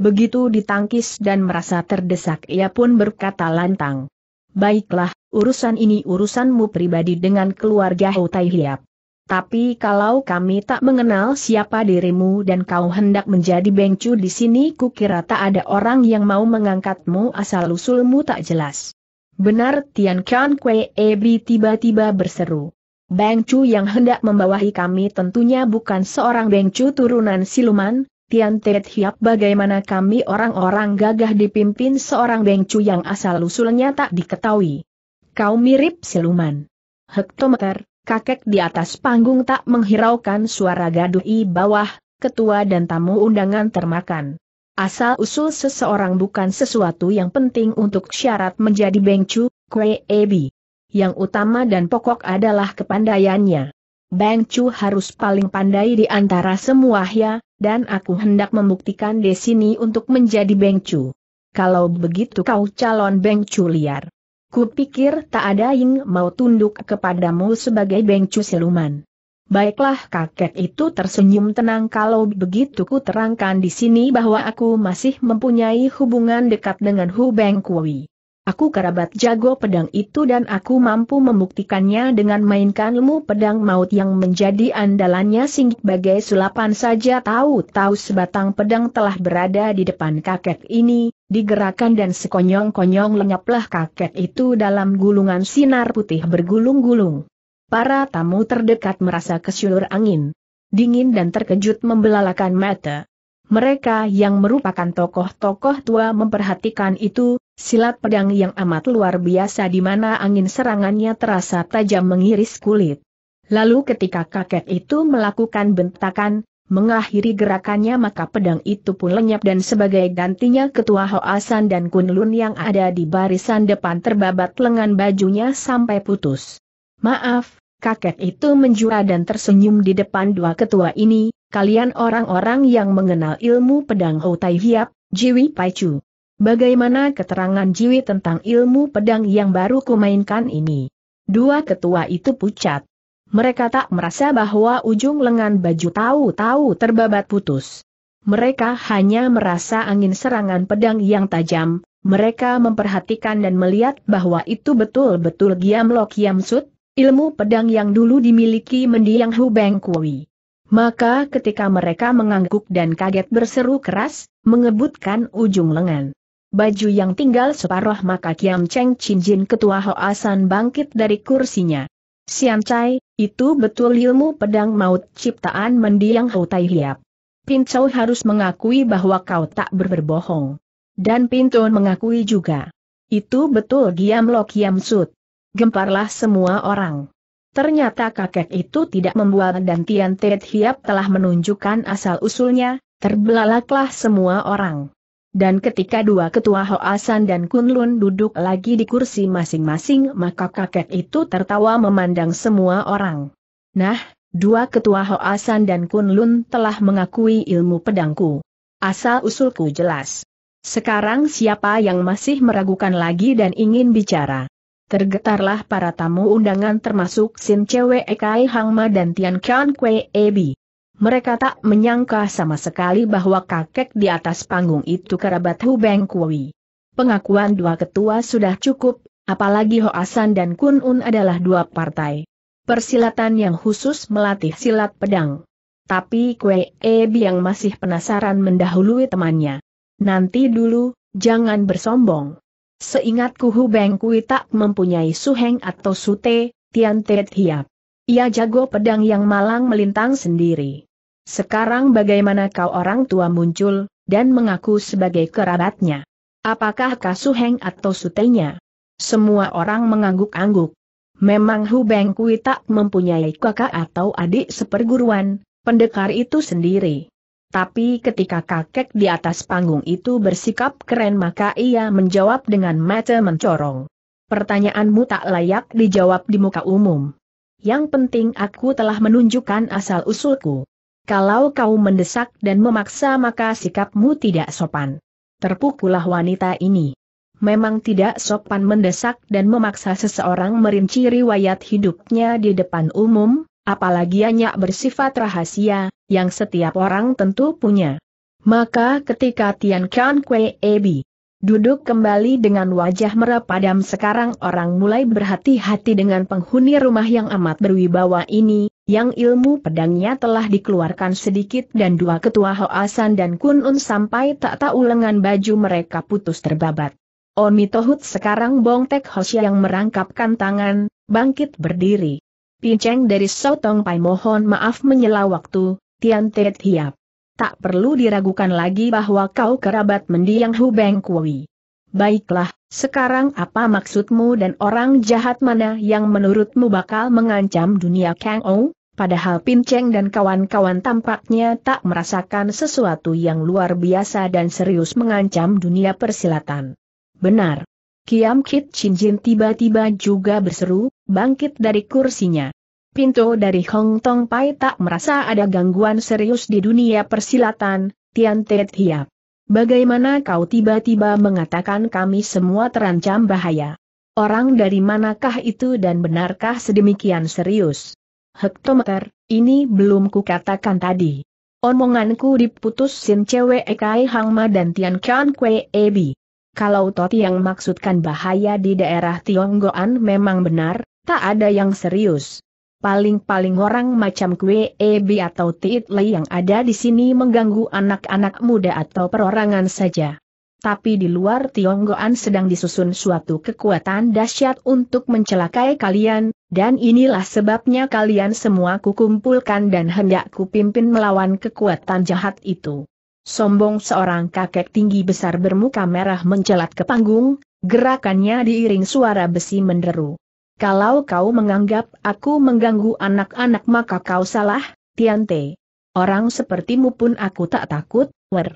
Begitu ditangkis dan merasa terdesak ia pun berkata lantang. Baiklah, urusan ini urusanmu pribadi dengan keluarga Hutai Hiap. Tapi kalau kami tak mengenal siapa dirimu dan kau hendak menjadi bengcu di sini kukira tak ada orang yang mau mengangkatmu asal-usulmu tak jelas. Benar Tian Kian Kwe Ebi tiba-tiba berseru. Bengcu yang hendak membawahi kami tentunya bukan seorang bengcu turunan siluman, Tian Tet Hiap bagaimana kami orang-orang gagah dipimpin seorang bengcu yang asal-usulnya tak diketahui. Kau mirip siluman. Hektometer kakek di atas panggung tak menghiraukan suara gaduh di bawah, ketua dan tamu undangan termakan. Asal-usul seseorang bukan sesuatu yang penting untuk syarat menjadi bengcu, kue ebi. Yang utama dan pokok adalah kepandaiannya. Bengcu harus paling pandai di antara semua ya, dan aku hendak membuktikan di sini untuk menjadi bengcu. Kalau begitu kau calon bengcu liar. Kupikir tak ada yang mau tunduk kepadamu sebagai bengcu siluman. Baiklah kakek itu tersenyum tenang kalau begitu ku terangkan di sini bahwa aku masih mempunyai hubungan dekat dengan Hu Beng Kui. Aku kerabat jago pedang itu dan aku mampu membuktikannya dengan mainkan ilmu pedang maut yang menjadi andalannya singgih bagai sulapan saja tahu-tahu sebatang pedang telah berada di depan kakek ini, digerakkan dan sekonyong-konyong lenyaplah kakek itu dalam gulungan sinar putih bergulung-gulung. Para tamu terdekat merasa kesulur angin. Dingin dan terkejut membelalakan mata. Mereka yang merupakan tokoh-tokoh tua memperhatikan itu, Silat pedang yang amat luar biasa di mana angin serangannya terasa tajam mengiris kulit. Lalu ketika kakek itu melakukan bentakan, mengakhiri gerakannya maka pedang itu pun lenyap dan sebagai gantinya ketua Hoasan dan Kunlun yang ada di barisan depan terbabat lengan bajunya sampai putus. Maaf, kakek itu menjura dan tersenyum di depan dua ketua ini, kalian orang-orang yang mengenal ilmu pedang Ho Tai Hiap, Jiwi Paichu. Bagaimana keterangan Jiwi tentang ilmu pedang yang baru kumainkan ini? Dua ketua itu pucat. Mereka tak merasa bahwa ujung lengan baju tahu-tahu terbabat putus. Mereka hanya merasa angin serangan pedang yang tajam, mereka memperhatikan dan melihat bahwa itu betul-betul Giam Lok Kiam Sut, ilmu pedang yang dulu dimiliki mendiang Hu Beng Kui. Maka ketika mereka mengangguk dan kaget berseru keras, mengebutkan ujung lengan baju yang tinggal separuh maka Kiam Cheng Jin ketua Hoasan bangkit dari kursinya. Sian Chai, itu betul ilmu pedang maut ciptaan mendiang Hou Tai Hiap. Chou harus mengakui bahwa kau tak berbohong. Dan Pin Pinton mengakui juga. Itu betul Giam Lo Kiam Sut. Gemparlah semua orang. Ternyata kakek itu tidak membual dan Tian Tet Hiap telah menunjukkan asal-usulnya, terbelalaklah semua orang. Dan ketika dua ketua Hoasan dan Kunlun duduk lagi di kursi masing-masing maka kakek itu tertawa memandang semua orang. Nah, dua ketua Hoasan dan Kunlun telah mengakui ilmu pedangku. Asal-usulku jelas. Sekarang siapa yang masih meragukan lagi dan ingin bicara? Tergetarlah para tamu undangan termasuk Sin Cewek Ekai Hangma dan Tian Kian Kwe Ebi. Mereka tak menyangka sama sekali bahwa kakek di atas panggung itu kerabat Hu Beng Kui. Pengakuan dua ketua sudah cukup, apalagi Hoasan dan Kun Un adalah dua partai. Persilatan yang khusus melatih silat pedang. Tapi Kue Ebi yang masih penasaran mendahului temannya. Nanti dulu, jangan bersombong. Seingatku Hu Beng Kui tak mempunyai suheng atau sute, Tian Tet Hiap. Ia jago pedang yang malang melintang sendiri. Sekarang bagaimana kau orang tua muncul, dan mengaku sebagai kerabatnya? Apakah kasuheng atau sutenya? Semua orang mengangguk-angguk. Memang Hu Beng Kui tak mempunyai kakak atau adik seperguruan, pendekar itu sendiri. Tapi ketika kakek di atas panggung itu bersikap keren maka ia menjawab dengan mata mencorong. Pertanyaanmu tak layak dijawab di muka umum yang penting aku telah menunjukkan asal-usulku. Kalau kau mendesak dan memaksa maka sikapmu tidak sopan. Terpukulah wanita ini. Memang tidak sopan mendesak dan memaksa seseorang merinci riwayat hidupnya di depan umum, apalagi hanya bersifat rahasia, yang setiap orang tentu punya. Maka ketika Tian Kan Kwe Ebi Duduk kembali dengan wajah merah padam sekarang orang mulai berhati-hati dengan penghuni rumah yang amat berwibawa ini, yang ilmu pedangnya telah dikeluarkan sedikit dan dua ketua Hoasan dan Kunun sampai tak tahu lengan baju mereka putus terbabat. Oni Tohut sekarang bongtek Hosya yang merangkapkan tangan, bangkit berdiri. Pinceng dari Sotong Pai mohon maaf menyela waktu, Tian Tet Hiap. Tak perlu diragukan lagi bahwa kau kerabat mendiang Hubeng Kui. Baiklah, sekarang apa maksudmu dan orang jahat mana yang menurutmu bakal mengancam dunia Kang Ou? Padahal Pin Cheng dan kawan-kawan tampaknya tak merasakan sesuatu yang luar biasa dan serius mengancam dunia persilatan. Benar. Kiam Kit Chin Jin tiba-tiba juga berseru, bangkit dari kursinya. Pinto dari Hong Tong Pai tak merasa ada gangguan serius di dunia persilatan, Tian Tet Hiap. Bagaimana kau tiba-tiba mengatakan kami semua terancam bahaya? Orang dari manakah itu dan benarkah sedemikian serius? Hektometer, ini belum kukatakan tadi. Omonganku diputus Sin Cewek Ekai Hangma dan Tian Kian Kwe Ebi. Kalau Toti yang maksudkan bahaya di daerah Tionggoan memang benar, tak ada yang serius paling-paling orang macam Kwe Ebi atau Tiit Lei yang ada di sini mengganggu anak-anak muda atau perorangan saja. Tapi di luar Tionggoan sedang disusun suatu kekuatan dahsyat untuk mencelakai kalian, dan inilah sebabnya kalian semua kukumpulkan dan hendak kupimpin melawan kekuatan jahat itu. Sombong seorang kakek tinggi besar bermuka merah mencelat ke panggung, gerakannya diiring suara besi menderu. Kalau kau menganggap aku mengganggu anak-anak maka kau salah, Tiante. Orang sepertimu pun aku tak takut, wer.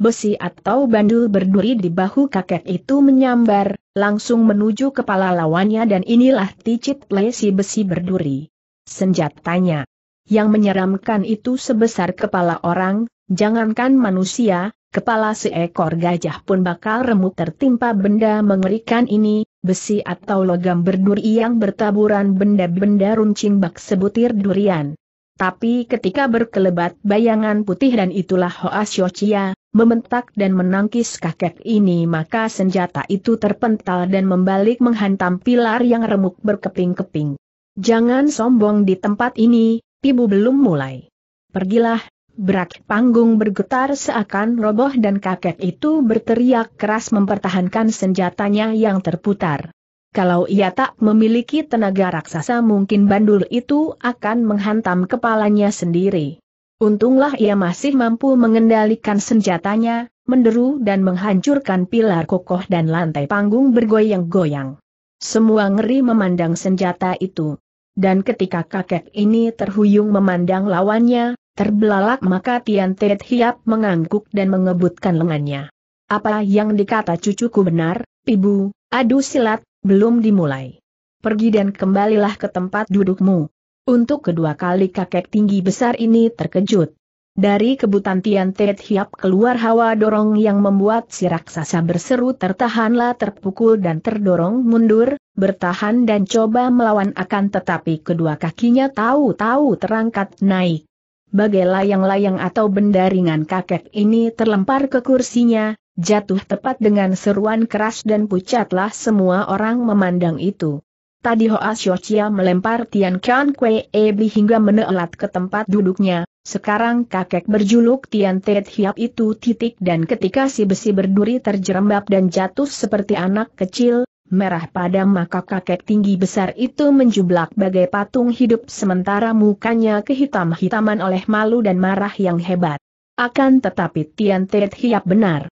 Besi atau bandul berduri di bahu kakek itu menyambar, langsung menuju kepala lawannya dan inilah ticit lesi besi berduri. Senjatanya. Yang menyeramkan itu sebesar kepala orang, jangankan manusia, kepala seekor gajah pun bakal remuk tertimpa benda mengerikan ini, besi atau logam berduri yang bertaburan benda-benda runcing bak sebutir durian. Tapi ketika berkelebat bayangan putih dan itulah Hoa Xiochia, membentak dan menangkis kakek ini maka senjata itu terpental dan membalik menghantam pilar yang remuk berkeping-keping. Jangan sombong di tempat ini, ibu belum mulai. Pergilah, Brak panggung bergetar seakan roboh dan kakek itu berteriak keras mempertahankan senjatanya yang terputar. Kalau ia tak memiliki tenaga raksasa mungkin bandul itu akan menghantam kepalanya sendiri. Untunglah ia masih mampu mengendalikan senjatanya, menderu dan menghancurkan pilar kokoh dan lantai panggung bergoyang-goyang. Semua ngeri memandang senjata itu. Dan ketika kakek ini terhuyung memandang lawannya, Terbelalak maka Tian Tet Hiap mengangguk dan mengebutkan lengannya. Apa yang dikata cucuku benar, ibu, adu silat, belum dimulai. Pergi dan kembalilah ke tempat dudukmu. Untuk kedua kali kakek tinggi besar ini terkejut. Dari kebutan Tian Tet Hiap keluar hawa dorong yang membuat si raksasa berseru tertahanlah terpukul dan terdorong mundur, bertahan dan coba melawan akan tetapi kedua kakinya tahu-tahu terangkat naik bagai layang-layang atau benda ringan kakek ini terlempar ke kursinya, jatuh tepat dengan seruan keras dan pucatlah semua orang memandang itu. Tadi Hoa Chia melempar Tian Kan Kue Ebi hingga menelat ke tempat duduknya, sekarang kakek berjuluk Tian Tet Hiap itu titik dan ketika si besi berduri terjerembab dan jatuh seperti anak kecil, merah padam maka kakek tinggi besar itu menjublak bagai patung hidup sementara mukanya kehitam-hitaman oleh malu dan marah yang hebat. Akan tetapi Tian Tiet Hiap benar.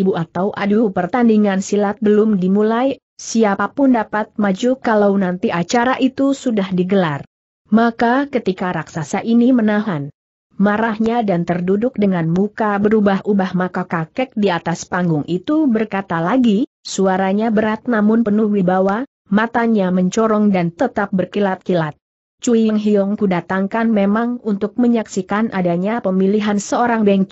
Ibu atau adu pertandingan silat belum dimulai, siapapun dapat maju kalau nanti acara itu sudah digelar. Maka ketika raksasa ini menahan marahnya dan terduduk dengan muka berubah-ubah maka kakek di atas panggung itu berkata lagi, Suaranya berat namun penuh wibawa, matanya mencorong dan tetap berkilat-kilat. Cui Ying Hiong ku datangkan memang untuk menyaksikan adanya pemilihan seorang Beng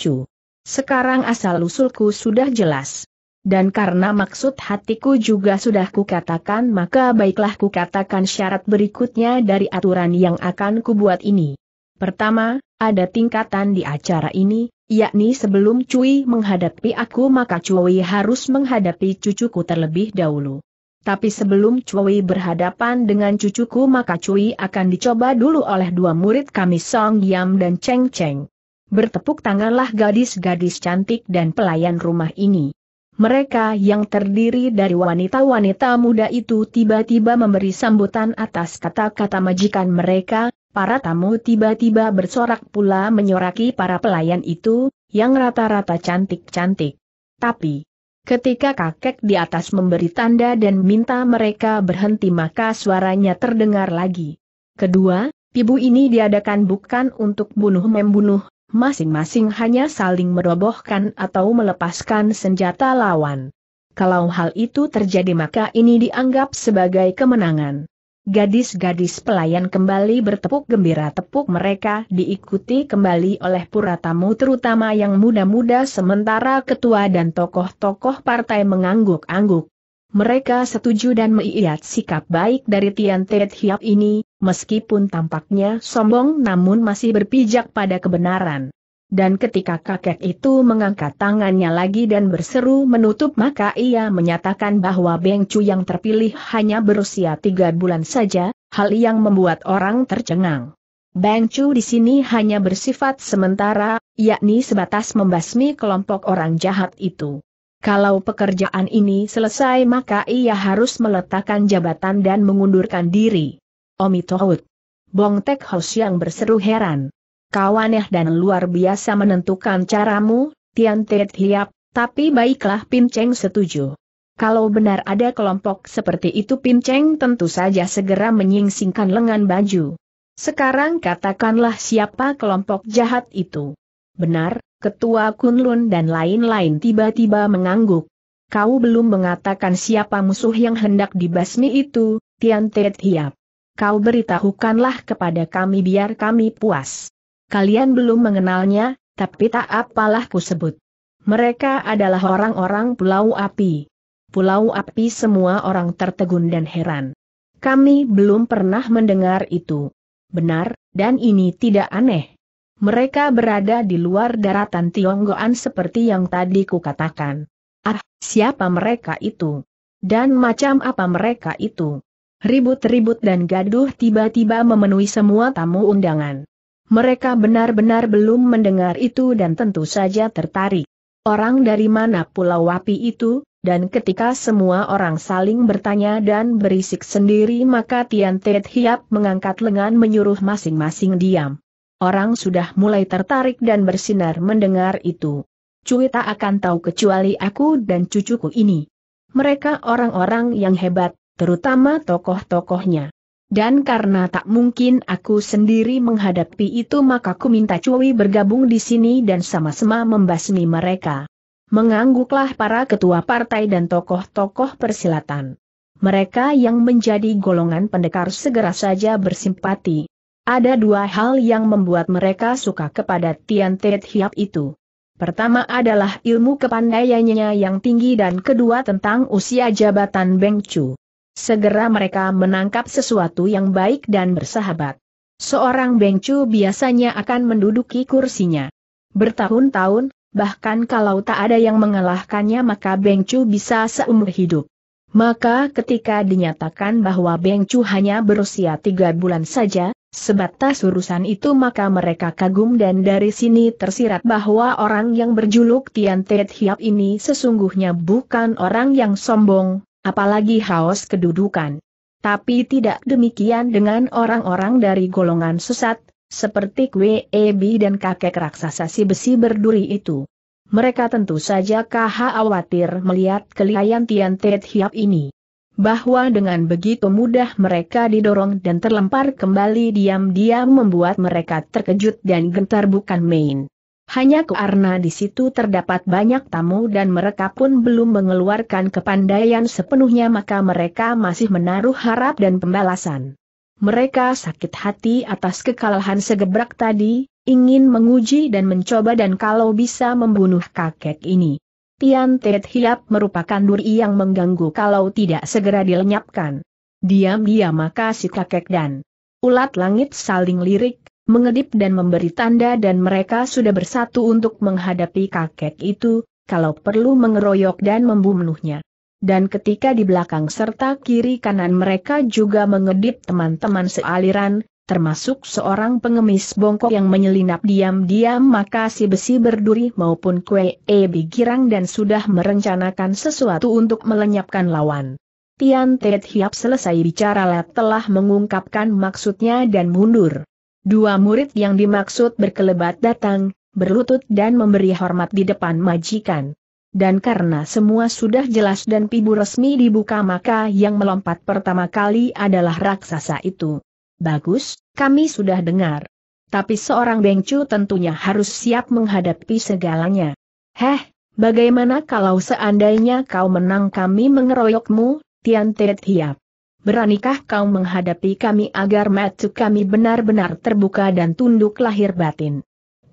Sekarang asal-usulku sudah jelas. Dan karena maksud hatiku juga sudah kukatakan maka baiklah kukatakan syarat berikutnya dari aturan yang akan kubuat ini. Pertama, ada tingkatan di acara ini, yakni sebelum Cui menghadapi aku maka Cui harus menghadapi cucuku terlebih dahulu. Tapi sebelum Cui berhadapan dengan cucuku maka Cui akan dicoba dulu oleh dua murid kami Song Yam dan Cheng Cheng. Bertepuk tanganlah gadis-gadis cantik dan pelayan rumah ini. Mereka yang terdiri dari wanita-wanita muda itu tiba-tiba memberi sambutan atas kata-kata majikan mereka, Para tamu tiba-tiba bersorak pula menyoraki para pelayan itu, yang rata-rata cantik-cantik. Tapi, ketika kakek di atas memberi tanda dan minta mereka berhenti maka suaranya terdengar lagi. Kedua, pibu ini diadakan bukan untuk bunuh-membunuh, masing-masing hanya saling merobohkan atau melepaskan senjata lawan. Kalau hal itu terjadi maka ini dianggap sebagai kemenangan. Gadis-gadis pelayan kembali bertepuk gembira tepuk mereka diikuti kembali oleh pura tamu terutama yang muda-muda sementara ketua dan tokoh-tokoh partai mengangguk-angguk. Mereka setuju dan meiat sikap baik dari Tian Tiet Hiap ini, meskipun tampaknya sombong namun masih berpijak pada kebenaran dan ketika kakek itu mengangkat tangannya lagi dan berseru menutup maka ia menyatakan bahwa Beng Chu yang terpilih hanya berusia tiga bulan saja, hal yang membuat orang tercengang. Beng Chu di sini hanya bersifat sementara, yakni sebatas membasmi kelompok orang jahat itu. Kalau pekerjaan ini selesai maka ia harus meletakkan jabatan dan mengundurkan diri. Omitohut. Bong Tek Hos yang berseru heran. Kau aneh dan luar biasa menentukan caramu, Tian Tet Hiap, tapi baiklah Pin Cheng setuju. Kalau benar ada kelompok seperti itu Pin Cheng tentu saja segera menyingsingkan lengan baju. Sekarang katakanlah siapa kelompok jahat itu. Benar, Ketua Kunlun dan lain-lain tiba-tiba mengangguk. Kau belum mengatakan siapa musuh yang hendak dibasmi itu, Tian Tet Hiap. Kau beritahukanlah kepada kami biar kami puas. Kalian belum mengenalnya, tapi tak apalah ku sebut. Mereka adalah orang-orang Pulau Api. Pulau Api semua orang tertegun dan heran. Kami belum pernah mendengar itu. Benar, dan ini tidak aneh. Mereka berada di luar daratan Tionggoan seperti yang tadi kukatakan. Ah, siapa mereka itu? Dan macam apa mereka itu? Ribut-ribut dan gaduh tiba-tiba memenuhi semua tamu undangan. Mereka benar-benar belum mendengar itu dan tentu saja tertarik. Orang dari mana pulau wapi itu, dan ketika semua orang saling bertanya dan berisik sendiri maka Tian Tet Hiap mengangkat lengan menyuruh masing-masing diam. Orang sudah mulai tertarik dan bersinar mendengar itu. Cui tak akan tahu kecuali aku dan cucuku ini. Mereka orang-orang yang hebat, terutama tokoh-tokohnya. Dan karena tak mungkin aku sendiri menghadapi itu maka ku minta Cui bergabung di sini dan sama-sama membasmi mereka. Mengangguklah para ketua partai dan tokoh-tokoh persilatan. Mereka yang menjadi golongan pendekar segera saja bersimpati. Ada dua hal yang membuat mereka suka kepada Tian Tet Hiap itu. Pertama adalah ilmu kepandaiannya yang tinggi dan kedua tentang usia jabatan Beng Chu. Segera mereka menangkap sesuatu yang baik dan bersahabat. Seorang bengcu biasanya akan menduduki kursinya. Bertahun-tahun, bahkan kalau tak ada yang mengalahkannya maka bengcu bisa seumur hidup. Maka ketika dinyatakan bahwa Bengcu hanya berusia tiga bulan saja, sebatas urusan itu maka mereka kagum dan dari sini tersirat bahwa orang yang berjuluk Tian Tet Hiap ini sesungguhnya bukan orang yang sombong, apalagi haus kedudukan. Tapi tidak demikian dengan orang-orang dari golongan sesat, seperti Kwe Ebi dan kakek raksasa si besi berduri itu. Mereka tentu saja khawatir melihat kelihayan Tian Tet Hiap ini. Bahwa dengan begitu mudah mereka didorong dan terlempar kembali diam-diam membuat mereka terkejut dan gentar bukan main. Hanya karena di situ terdapat banyak tamu dan mereka pun belum mengeluarkan kepandaian sepenuhnya maka mereka masih menaruh harap dan pembalasan. Mereka sakit hati atas kekalahan segebrak tadi, ingin menguji dan mencoba dan kalau bisa membunuh kakek ini. Tian Tet Hiap merupakan duri yang mengganggu kalau tidak segera dilenyapkan. Diam-diam maka si kakek dan ulat langit saling lirik, mengedip dan memberi tanda dan mereka sudah bersatu untuk menghadapi kakek itu, kalau perlu mengeroyok dan membunuhnya. Dan ketika di belakang serta kiri kanan mereka juga mengedip teman-teman sealiran, termasuk seorang pengemis bongkok yang menyelinap diam-diam maka si besi berduri maupun kue ebi girang dan sudah merencanakan sesuatu untuk melenyapkan lawan. Tian Ted Hiap selesai bicara telah mengungkapkan maksudnya dan mundur. Dua murid yang dimaksud berkelebat datang, berlutut dan memberi hormat di depan majikan. Dan karena semua sudah jelas dan pibu resmi dibuka maka yang melompat pertama kali adalah raksasa itu. Bagus, kami sudah dengar. Tapi seorang Bengcu tentunya harus siap menghadapi segalanya. Heh, bagaimana kalau seandainya kau menang kami mengeroyokmu, Tian Tet Hiap? beranikah kau menghadapi kami agar mata kami benar-benar terbuka dan tunduk lahir batin?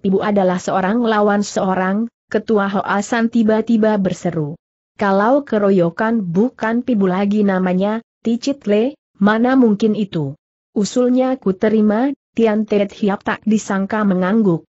Ibu adalah seorang lawan seorang, ketua Hoasan tiba-tiba berseru. Kalau keroyokan bukan pibu lagi namanya, Le, mana mungkin itu? Usulnya ku terima, Tian Tet Hiap tak disangka mengangguk.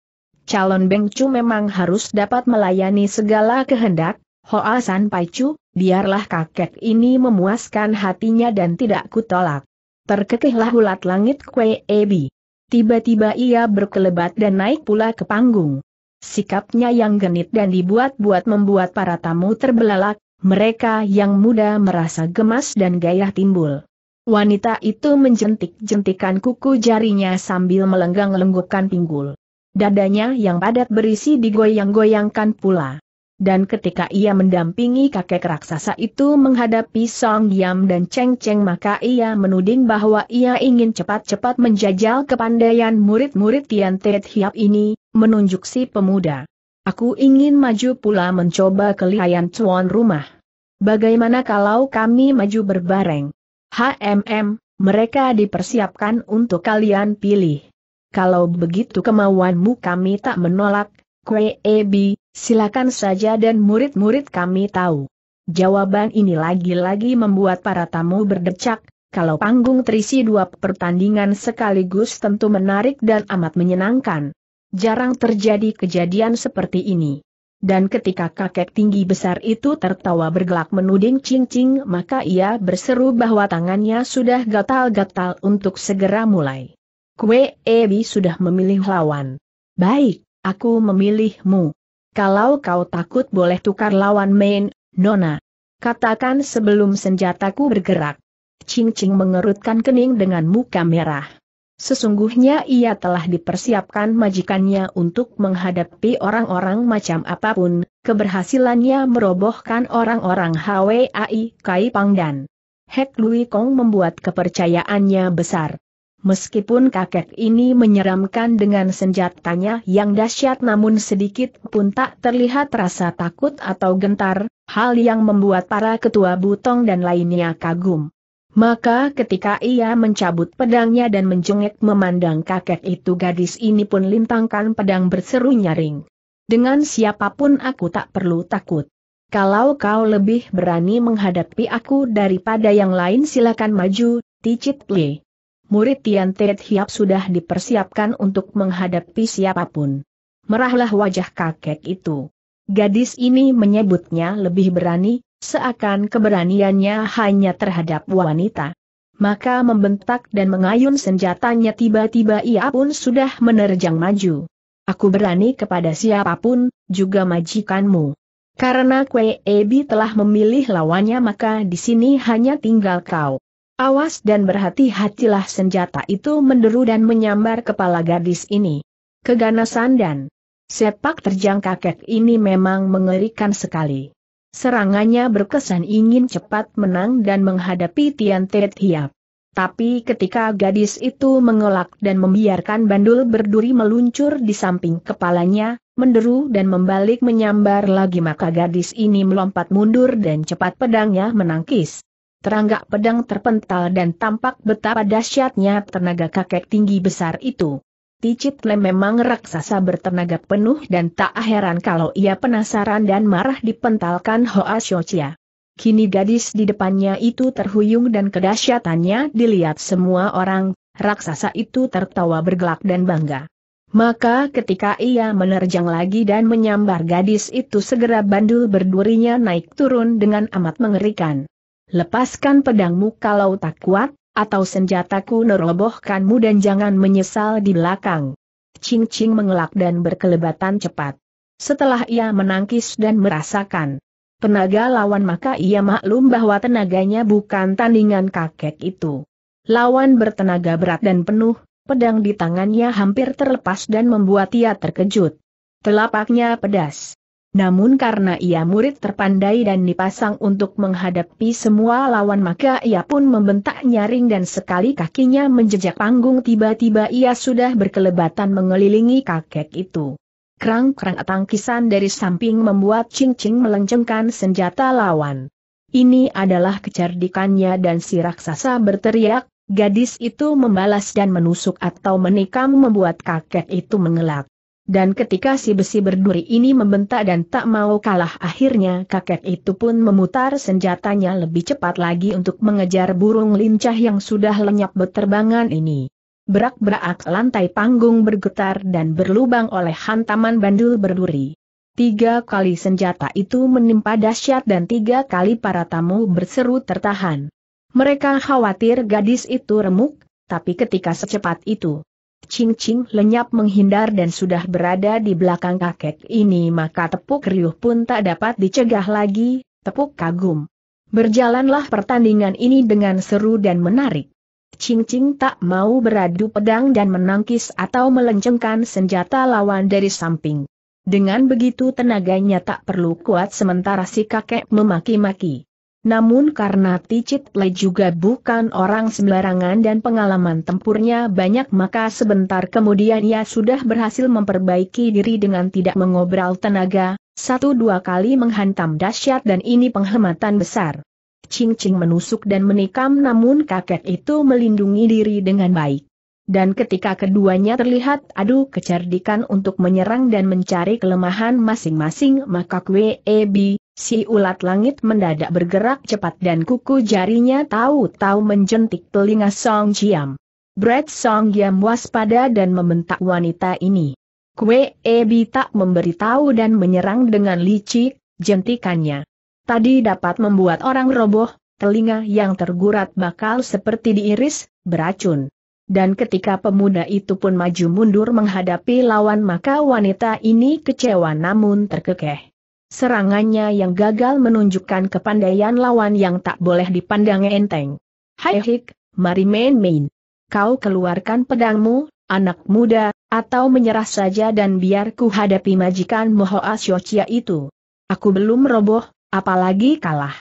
Calon Bengcu memang harus dapat melayani segala kehendak, Hoasan San Chu, biarlah kakek ini memuaskan hatinya dan tidak kutolak. Terkekehlah ulat langit kue ebi. Tiba-tiba ia berkelebat dan naik pula ke panggung. Sikapnya yang genit dan dibuat-buat membuat para tamu terbelalak, mereka yang muda merasa gemas dan gayah timbul. Wanita itu menjentik-jentikan kuku jarinya sambil melenggang-lenggukkan pinggul. Dadanya yang padat berisi digoyang-goyangkan pula. Dan ketika ia mendampingi kakek raksasa itu menghadapi Song Yam dan Cheng Cheng maka ia menuding bahwa ia ingin cepat-cepat menjajal kepandaian murid-murid Tian Tet Hiap ini, menunjuk si pemuda. Aku ingin maju pula mencoba kelihayan tuan rumah. Bagaimana kalau kami maju berbareng? HMM, mereka dipersiapkan untuk kalian pilih. Kalau begitu kemauanmu kami tak menolak, Kue Ebi, silakan saja dan murid-murid kami tahu. Jawaban ini lagi-lagi membuat para tamu berdecak, kalau panggung terisi dua pertandingan sekaligus tentu menarik dan amat menyenangkan. Jarang terjadi kejadian seperti ini. Dan ketika kakek tinggi besar itu tertawa bergelak menuding cincing maka ia berseru bahwa tangannya sudah gatal-gatal untuk segera mulai. Kue Ebi sudah memilih lawan. Baik, aku memilihmu. Kalau kau takut boleh tukar lawan main, Nona. Katakan sebelum senjataku bergerak. Ching Ching mengerutkan kening dengan muka merah. Sesungguhnya ia telah dipersiapkan majikannya untuk menghadapi orang-orang macam apapun, keberhasilannya merobohkan orang-orang HWAI Kai Pangdan. Hek Lui Kong membuat kepercayaannya besar. Meskipun kakek ini menyeramkan dengan senjatanya yang dahsyat namun sedikit pun tak terlihat rasa takut atau gentar, hal yang membuat para ketua butong dan lainnya kagum. Maka ketika ia mencabut pedangnya dan menjengek memandang kakek itu gadis ini pun lintangkan pedang berseru nyaring. Dengan siapapun aku tak perlu takut. Kalau kau lebih berani menghadapi aku daripada yang lain silakan maju, Ticit Lee murid Tian Ted Hiap sudah dipersiapkan untuk menghadapi siapapun. Merahlah wajah kakek itu. Gadis ini menyebutnya lebih berani, seakan keberaniannya hanya terhadap wanita. Maka membentak dan mengayun senjatanya tiba-tiba ia pun sudah menerjang maju. Aku berani kepada siapapun, juga majikanmu. Karena Kwe Ebi telah memilih lawannya maka di sini hanya tinggal kau. Awas dan berhati-hatilah senjata itu menderu dan menyambar kepala gadis ini. Keganasan dan sepak terjang kakek ini memang mengerikan sekali. Serangannya berkesan ingin cepat menang dan menghadapi Tian Tet Hiap. Tapi ketika gadis itu mengelak dan membiarkan bandul berduri meluncur di samping kepalanya, menderu dan membalik menyambar lagi maka gadis ini melompat mundur dan cepat pedangnya menangkis. Teranggak pedang terpental dan tampak betapa dahsyatnya tenaga kakek tinggi besar itu. Ticit Le memang raksasa bertenaga penuh dan tak heran kalau ia penasaran dan marah dipentalkan Hoa Shochia. Kini gadis di depannya itu terhuyung dan kedahsyatannya dilihat semua orang, raksasa itu tertawa bergelak dan bangga. Maka ketika ia menerjang lagi dan menyambar gadis itu segera bandul berdurinya naik turun dengan amat mengerikan. Lepaskan pedangmu kalau tak kuat, atau senjataku nerobohkanmu dan jangan menyesal di belakang. Ching Ching mengelak dan berkelebatan cepat. Setelah ia menangkis dan merasakan tenaga lawan maka ia maklum bahwa tenaganya bukan tandingan kakek itu. Lawan bertenaga berat dan penuh, pedang di tangannya hampir terlepas dan membuat ia terkejut. Telapaknya pedas. Namun karena ia murid terpandai dan dipasang untuk menghadapi semua lawan maka ia pun membentak nyaring dan sekali kakinya menjejak panggung tiba-tiba ia sudah berkelebatan mengelilingi kakek itu. Kerang-kerang tangkisan dari samping membuat cincing melencengkan senjata lawan. Ini adalah kecerdikannya dan si raksasa berteriak, gadis itu membalas dan menusuk atau menikam membuat kakek itu mengelak. Dan ketika si besi berduri ini membentak dan tak mau kalah akhirnya kakek itu pun memutar senjatanya lebih cepat lagi untuk mengejar burung lincah yang sudah lenyap beterbangan ini. Berak-berak lantai panggung bergetar dan berlubang oleh hantaman bandul berduri. Tiga kali senjata itu menimpa dahsyat dan tiga kali para tamu berseru tertahan. Mereka khawatir gadis itu remuk, tapi ketika secepat itu, Ching Ching lenyap menghindar dan sudah berada di belakang kakek ini maka tepuk riuh pun tak dapat dicegah lagi, tepuk kagum. Berjalanlah pertandingan ini dengan seru dan menarik. Ching Ching tak mau beradu pedang dan menangkis atau melencengkan senjata lawan dari samping. Dengan begitu tenaganya tak perlu kuat sementara si kakek memaki-maki. Namun karena Ticit Le juga bukan orang sembarangan dan pengalaman tempurnya banyak maka sebentar kemudian ia sudah berhasil memperbaiki diri dengan tidak mengobral tenaga, satu dua kali menghantam dahsyat dan ini penghematan besar. Ching Ching menusuk dan menikam namun kakek itu melindungi diri dengan baik. Dan ketika keduanya terlihat adu kecerdikan untuk menyerang dan mencari kelemahan masing-masing maka Kwe Ebi, Si ulat langit mendadak bergerak cepat dan kuku jarinya tahu-tahu menjentik telinga Song Jiam. Brad Song Jiam waspada dan membentak wanita ini. Kue Ebi tak memberitahu dan menyerang dengan licik, jentikannya. Tadi dapat membuat orang roboh, telinga yang tergurat bakal seperti diiris, beracun. Dan ketika pemuda itu pun maju mundur menghadapi lawan maka wanita ini kecewa namun terkekeh. Serangannya yang gagal menunjukkan kepandaian lawan yang tak boleh dipandang enteng. Hai hik, mari main-main. Kau keluarkan pedangmu, anak muda, atau menyerah saja dan biar ku hadapi majikan Moho Asyocia itu. Aku belum roboh, apalagi kalah.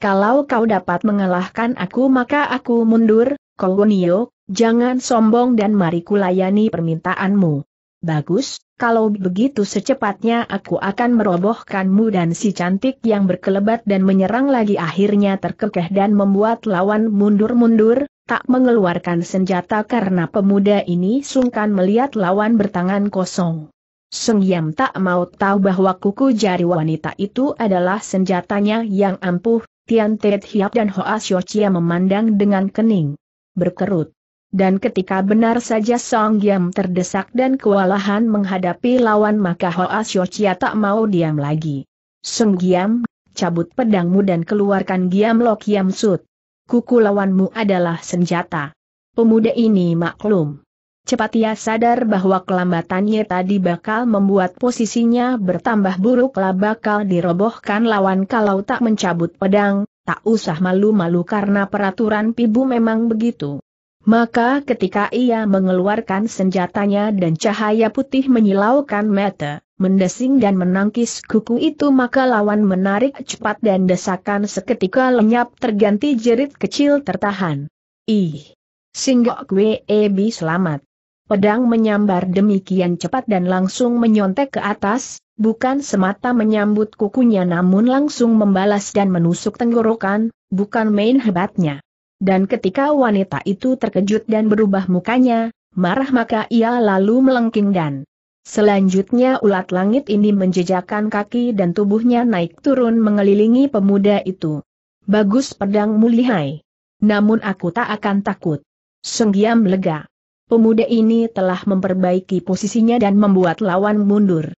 Kalau kau dapat mengalahkan aku maka aku mundur, Kogonio, jangan sombong dan mari kulayani permintaanmu. Bagus, kalau begitu secepatnya aku akan merobohkanmu dan si cantik yang berkelebat dan menyerang lagi akhirnya terkekeh dan membuat lawan mundur-mundur, tak mengeluarkan senjata karena pemuda ini sungkan melihat lawan bertangan kosong. Seng Yam tak mau tahu bahwa kuku jari wanita itu adalah senjatanya yang ampuh, Tian Tet Hiap dan Hoa Xiao memandang dengan kening. Berkerut dan ketika benar saja Song Giam terdesak dan kewalahan menghadapi lawan maka Hoa Xiuqia tak mau diam lagi. Song Giam, cabut pedangmu dan keluarkan Giam Lo Kiam Sut. Kuku lawanmu adalah senjata. Pemuda ini maklum. Cepat ia sadar bahwa kelambatannya tadi bakal membuat posisinya bertambah buruklah bakal dirobohkan lawan kalau tak mencabut pedang, tak usah malu-malu karena peraturan pibu memang begitu. Maka ketika ia mengeluarkan senjatanya dan cahaya putih menyilaukan mata, mendesing dan menangkis kuku itu maka lawan menarik cepat dan desakan seketika lenyap terganti jerit kecil tertahan. Ih! Singgok Ebi, selamat. Pedang menyambar demikian cepat dan langsung menyontek ke atas, bukan semata menyambut kukunya namun langsung membalas dan menusuk tenggorokan, bukan main hebatnya. Dan ketika wanita itu terkejut dan berubah mukanya, marah maka ia lalu melengking dan Selanjutnya ulat langit ini menjejakkan kaki dan tubuhnya naik turun mengelilingi pemuda itu. Bagus pedang mulihai. Namun aku tak akan takut. Senggiam lega. Pemuda ini telah memperbaiki posisinya dan membuat lawan mundur.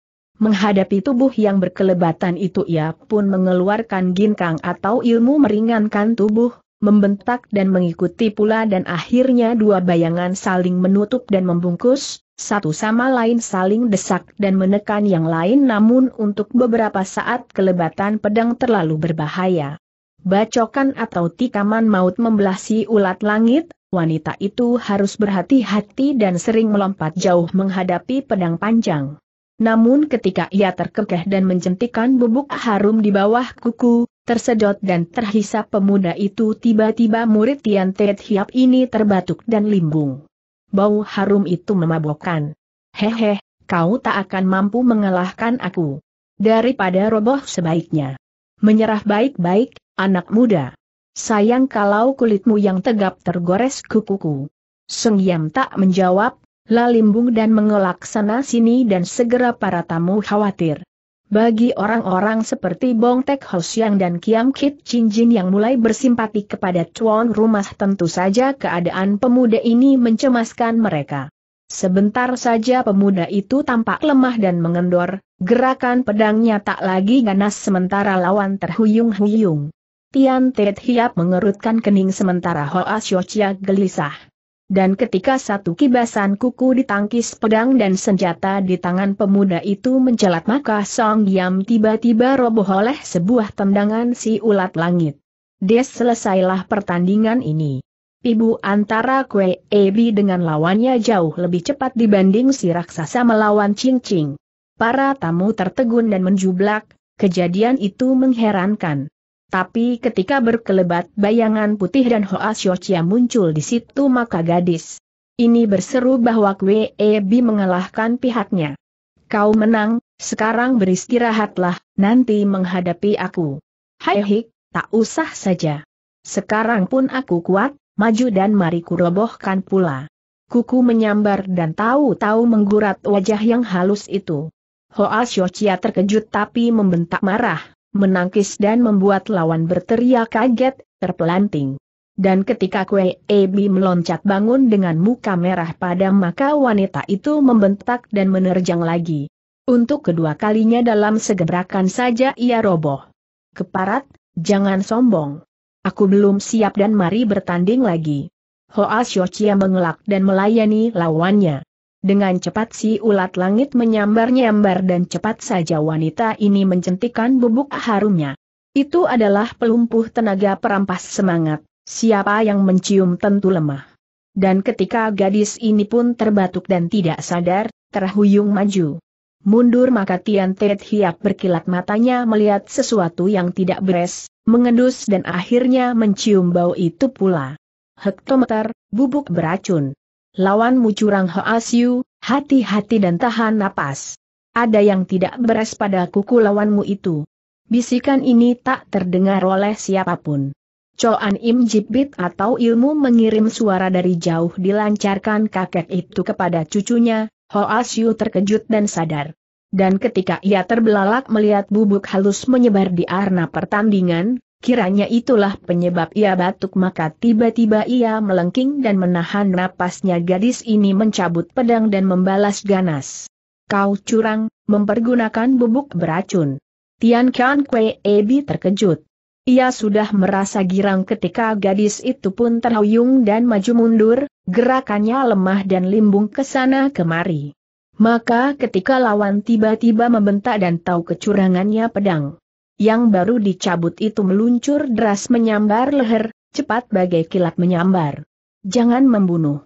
Menghadapi tubuh yang berkelebatan itu ia pun mengeluarkan ginkang atau ilmu meringankan tubuh, membentak dan mengikuti pula dan akhirnya dua bayangan saling menutup dan membungkus, satu sama lain saling desak dan menekan yang lain namun untuk beberapa saat kelebatan pedang terlalu berbahaya. Bacokan atau tikaman maut membelah si ulat langit, wanita itu harus berhati-hati dan sering melompat jauh menghadapi pedang panjang. Namun ketika ia terkekeh dan menjentikan bubuk harum di bawah kuku, Tersedot dan terhisap pemuda itu tiba-tiba murid Tian Tet Hiap ini terbatuk dan limbung. Bau harum itu memabokkan. Hehe, kau tak akan mampu mengalahkan aku. Daripada roboh sebaiknya. Menyerah baik-baik, anak muda. Sayang kalau kulitmu yang tegap tergores kukuku. Seng Yam tak menjawab, lalimbung dan mengelak sana sini dan segera para tamu khawatir. Bagi orang-orang seperti Bong Tek Ho Siang dan Kiam Kit Chin Jin yang mulai bersimpati kepada Chuan, rumah tentu saja keadaan pemuda ini mencemaskan mereka. Sebentar saja pemuda itu tampak lemah dan mengendor, gerakan pedangnya tak lagi ganas sementara lawan terhuyung-huyung. Tian Tet Hiap mengerutkan kening sementara Hoa Xiao Chia gelisah dan ketika satu kibasan kuku ditangkis pedang dan senjata di tangan pemuda itu mencelat maka Song Yam tiba-tiba roboh oleh sebuah tendangan si ulat langit. Des selesailah pertandingan ini. Ibu antara Kue Ebi dengan lawannya jauh lebih cepat dibanding si raksasa melawan Ching Ching. Para tamu tertegun dan menjublak, kejadian itu mengherankan. Tapi ketika berkelebat bayangan putih dan Hoa Xiochia muncul di situ maka gadis ini berseru bahwa Kwe Ebi mengalahkan pihaknya. Kau menang, sekarang beristirahatlah, nanti menghadapi aku. Hai hik, tak usah saja. Sekarang pun aku kuat, maju dan mari kurobohkan pula. Kuku menyambar dan tahu-tahu menggurat wajah yang halus itu. Hoa Xiochia terkejut tapi membentak marah menangkis dan membuat lawan berteriak kaget, terpelanting. Dan ketika Kue Ebi meloncat bangun dengan muka merah padam maka wanita itu membentak dan menerjang lagi. Untuk kedua kalinya dalam segebrakan saja ia roboh. Keparat, jangan sombong. Aku belum siap dan mari bertanding lagi. Hoa Shochia mengelak dan melayani lawannya. Dengan cepat si ulat langit menyambar-nyambar dan cepat saja wanita ini mencentikan bubuk harumnya. Itu adalah pelumpuh tenaga perampas semangat, siapa yang mencium tentu lemah. Dan ketika gadis ini pun terbatuk dan tidak sadar, terhuyung maju. Mundur maka Tian Tet Hiap berkilat matanya melihat sesuatu yang tidak beres, mengendus dan akhirnya mencium bau itu pula. Hektometer, bubuk beracun lawanmu curang Hoasyu, hati-hati dan tahan napas. Ada yang tidak beres pada kuku lawanmu itu. Bisikan ini tak terdengar oleh siapapun. Coan Im Jibit atau ilmu mengirim suara dari jauh dilancarkan kakek itu kepada cucunya, Ho Hoasyu terkejut dan sadar. Dan ketika ia terbelalak melihat bubuk halus menyebar di arena pertandingan, Kiranya itulah penyebab ia batuk maka tiba-tiba ia melengking dan menahan napasnya gadis ini mencabut pedang dan membalas ganas. Kau curang, mempergunakan bubuk beracun. Tian Kian Kwe Ebi terkejut. Ia sudah merasa girang ketika gadis itu pun terhuyung dan maju mundur, gerakannya lemah dan limbung ke sana kemari. Maka ketika lawan tiba-tiba membentak dan tahu kecurangannya pedang, yang baru dicabut itu meluncur deras menyambar leher, cepat bagai kilat menyambar. Jangan membunuh.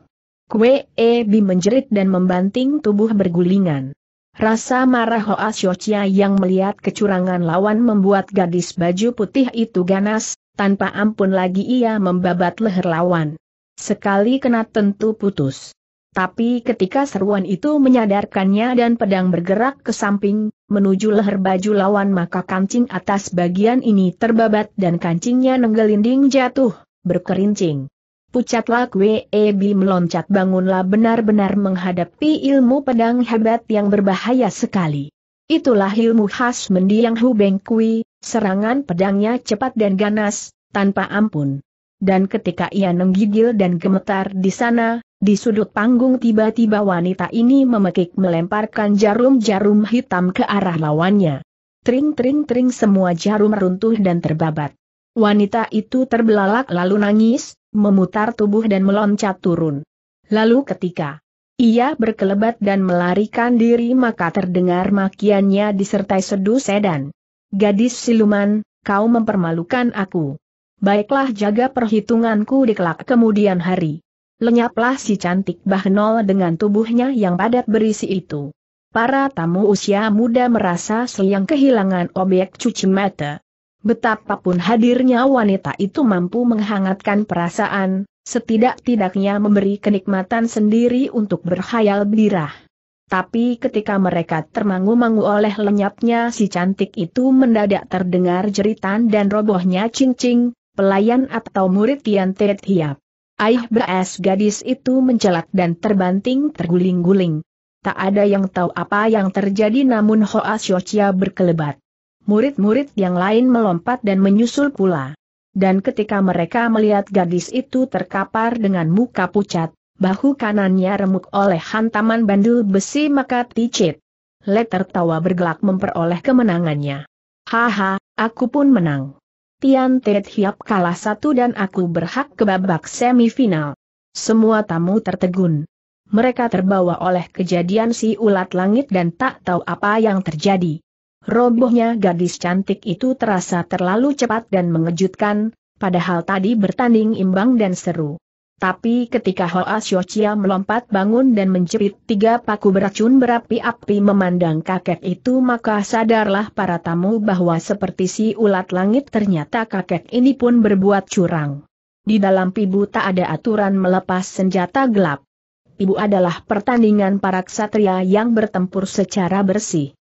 Kue e bi menjerit dan membanting tubuh bergulingan. Rasa marah Hoa Siocia yang melihat kecurangan lawan membuat gadis baju putih itu ganas, tanpa ampun lagi ia membabat leher lawan. Sekali kena tentu putus. Tapi ketika seruan itu menyadarkannya dan pedang bergerak ke samping, menuju leher baju lawan maka kancing atas bagian ini terbabat dan kancingnya nenggelinding jatuh, berkerincing. Pucatlah Kwe Ebi meloncat bangunlah benar-benar menghadapi ilmu pedang hebat yang berbahaya sekali. Itulah ilmu khas mendiang Hubeng Kui, serangan pedangnya cepat dan ganas, tanpa ampun. Dan ketika ia menggigil dan gemetar di sana, di sudut panggung tiba-tiba wanita ini memekik melemparkan jarum-jarum hitam ke arah lawannya. Tring-tring-tring semua jarum runtuh dan terbabat. Wanita itu terbelalak lalu nangis, memutar tubuh dan meloncat turun. Lalu ketika ia berkelebat dan melarikan diri maka terdengar makiannya disertai seduh sedan. Gadis siluman, kau mempermalukan aku. Baiklah jaga perhitunganku di kelak kemudian hari. Lenyaplah si cantik Bahnol dengan tubuhnya yang padat berisi itu. Para tamu usia muda merasa seliang kehilangan objek cuci mata. Betapapun hadirnya wanita itu mampu menghangatkan perasaan, setidak-tidaknya memberi kenikmatan sendiri untuk berhayal birah. Tapi ketika mereka termangu-mangu oleh lenyapnya si cantik itu mendadak terdengar jeritan dan robohnya cincing, pelayan atau murid Tian Tiet Hiap. Aih beres gadis itu mencelat dan terbanting terguling-guling. Tak ada yang tahu apa yang terjadi namun Hoa Xiaochia berkelebat. Murid-murid yang lain melompat dan menyusul pula. Dan ketika mereka melihat gadis itu terkapar dengan muka pucat, bahu kanannya remuk oleh hantaman bandul besi maka ticit. Le tawa bergelak memperoleh kemenangannya. Haha, aku pun menang. Tian Tet Hiap kalah satu dan aku berhak ke babak semifinal. Semua tamu tertegun. Mereka terbawa oleh kejadian si ulat langit dan tak tahu apa yang terjadi. Robohnya gadis cantik itu terasa terlalu cepat dan mengejutkan, padahal tadi bertanding imbang dan seru. Tapi ketika Hoa Xiochia melompat bangun dan menjerit tiga paku beracun berapi-api memandang kakek itu maka sadarlah para tamu bahwa seperti si ulat langit ternyata kakek ini pun berbuat curang. Di dalam pibu tak ada aturan melepas senjata gelap. Pibu adalah pertandingan para ksatria yang bertempur secara bersih.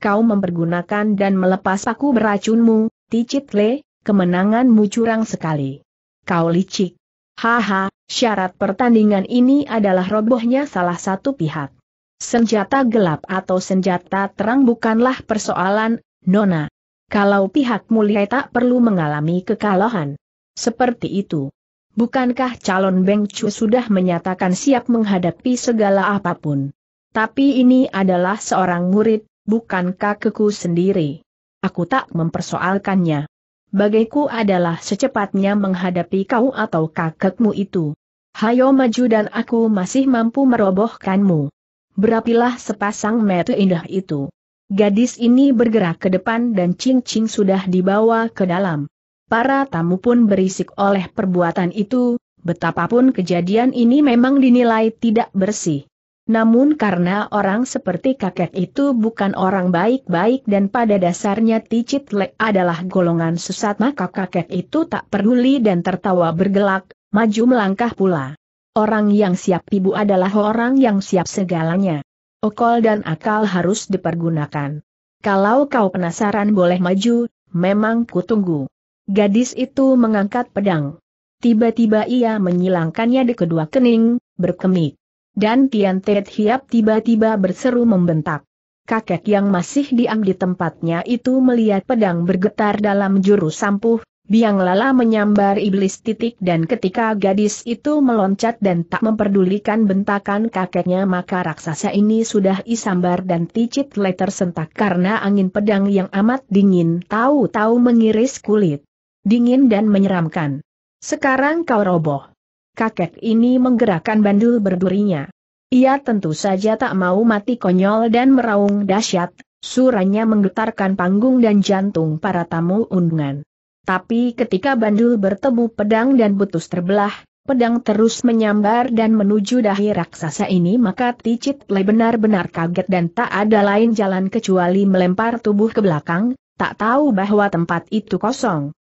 Kau mempergunakan dan melepas paku beracunmu, Ticitle, kemenanganmu curang sekali. Kau licik. Haha, Syarat pertandingan ini adalah robohnya salah satu pihak. Senjata gelap atau senjata terang bukanlah persoalan, Nona. Kalau pihak mulia tak perlu mengalami kekalahan. Seperti itu. Bukankah calon Beng Chu sudah menyatakan siap menghadapi segala apapun? Tapi ini adalah seorang murid, bukankah keku sendiri. Aku tak mempersoalkannya bagaiku adalah secepatnya menghadapi kau atau kakekmu itu. Hayo maju dan aku masih mampu merobohkanmu. Berapilah sepasang mata indah itu. Gadis ini bergerak ke depan dan cincin sudah dibawa ke dalam. Para tamu pun berisik oleh perbuatan itu, betapapun kejadian ini memang dinilai tidak bersih. Namun karena orang seperti kakek itu bukan orang baik-baik dan pada dasarnya Ticit Le adalah golongan sesat maka kakek itu tak peduli dan tertawa bergelak, maju melangkah pula. Orang yang siap ibu adalah orang yang siap segalanya. Okol dan akal harus dipergunakan. Kalau kau penasaran boleh maju, memang ku tunggu. Gadis itu mengangkat pedang. Tiba-tiba ia menyilangkannya di kedua kening, berkemik. Dan Tian Tet Hiap tiba-tiba berseru membentak. Kakek yang masih diam di tempatnya itu melihat pedang bergetar dalam jurus sampuh, biang lala menyambar iblis titik dan ketika gadis itu meloncat dan tak memperdulikan bentakan kakeknya maka raksasa ini sudah isambar dan ticit le sentak karena angin pedang yang amat dingin tahu-tahu mengiris kulit. Dingin dan menyeramkan. Sekarang kau roboh kakek ini menggerakkan bandul berdurinya. Ia tentu saja tak mau mati konyol dan meraung dahsyat, suranya menggetarkan panggung dan jantung para tamu undangan. Tapi ketika bandul bertemu pedang dan putus terbelah, pedang terus menyambar dan menuju dahi raksasa ini maka Ticit Le benar-benar kaget dan tak ada lain jalan kecuali melempar tubuh ke belakang, tak tahu bahwa tempat itu kosong.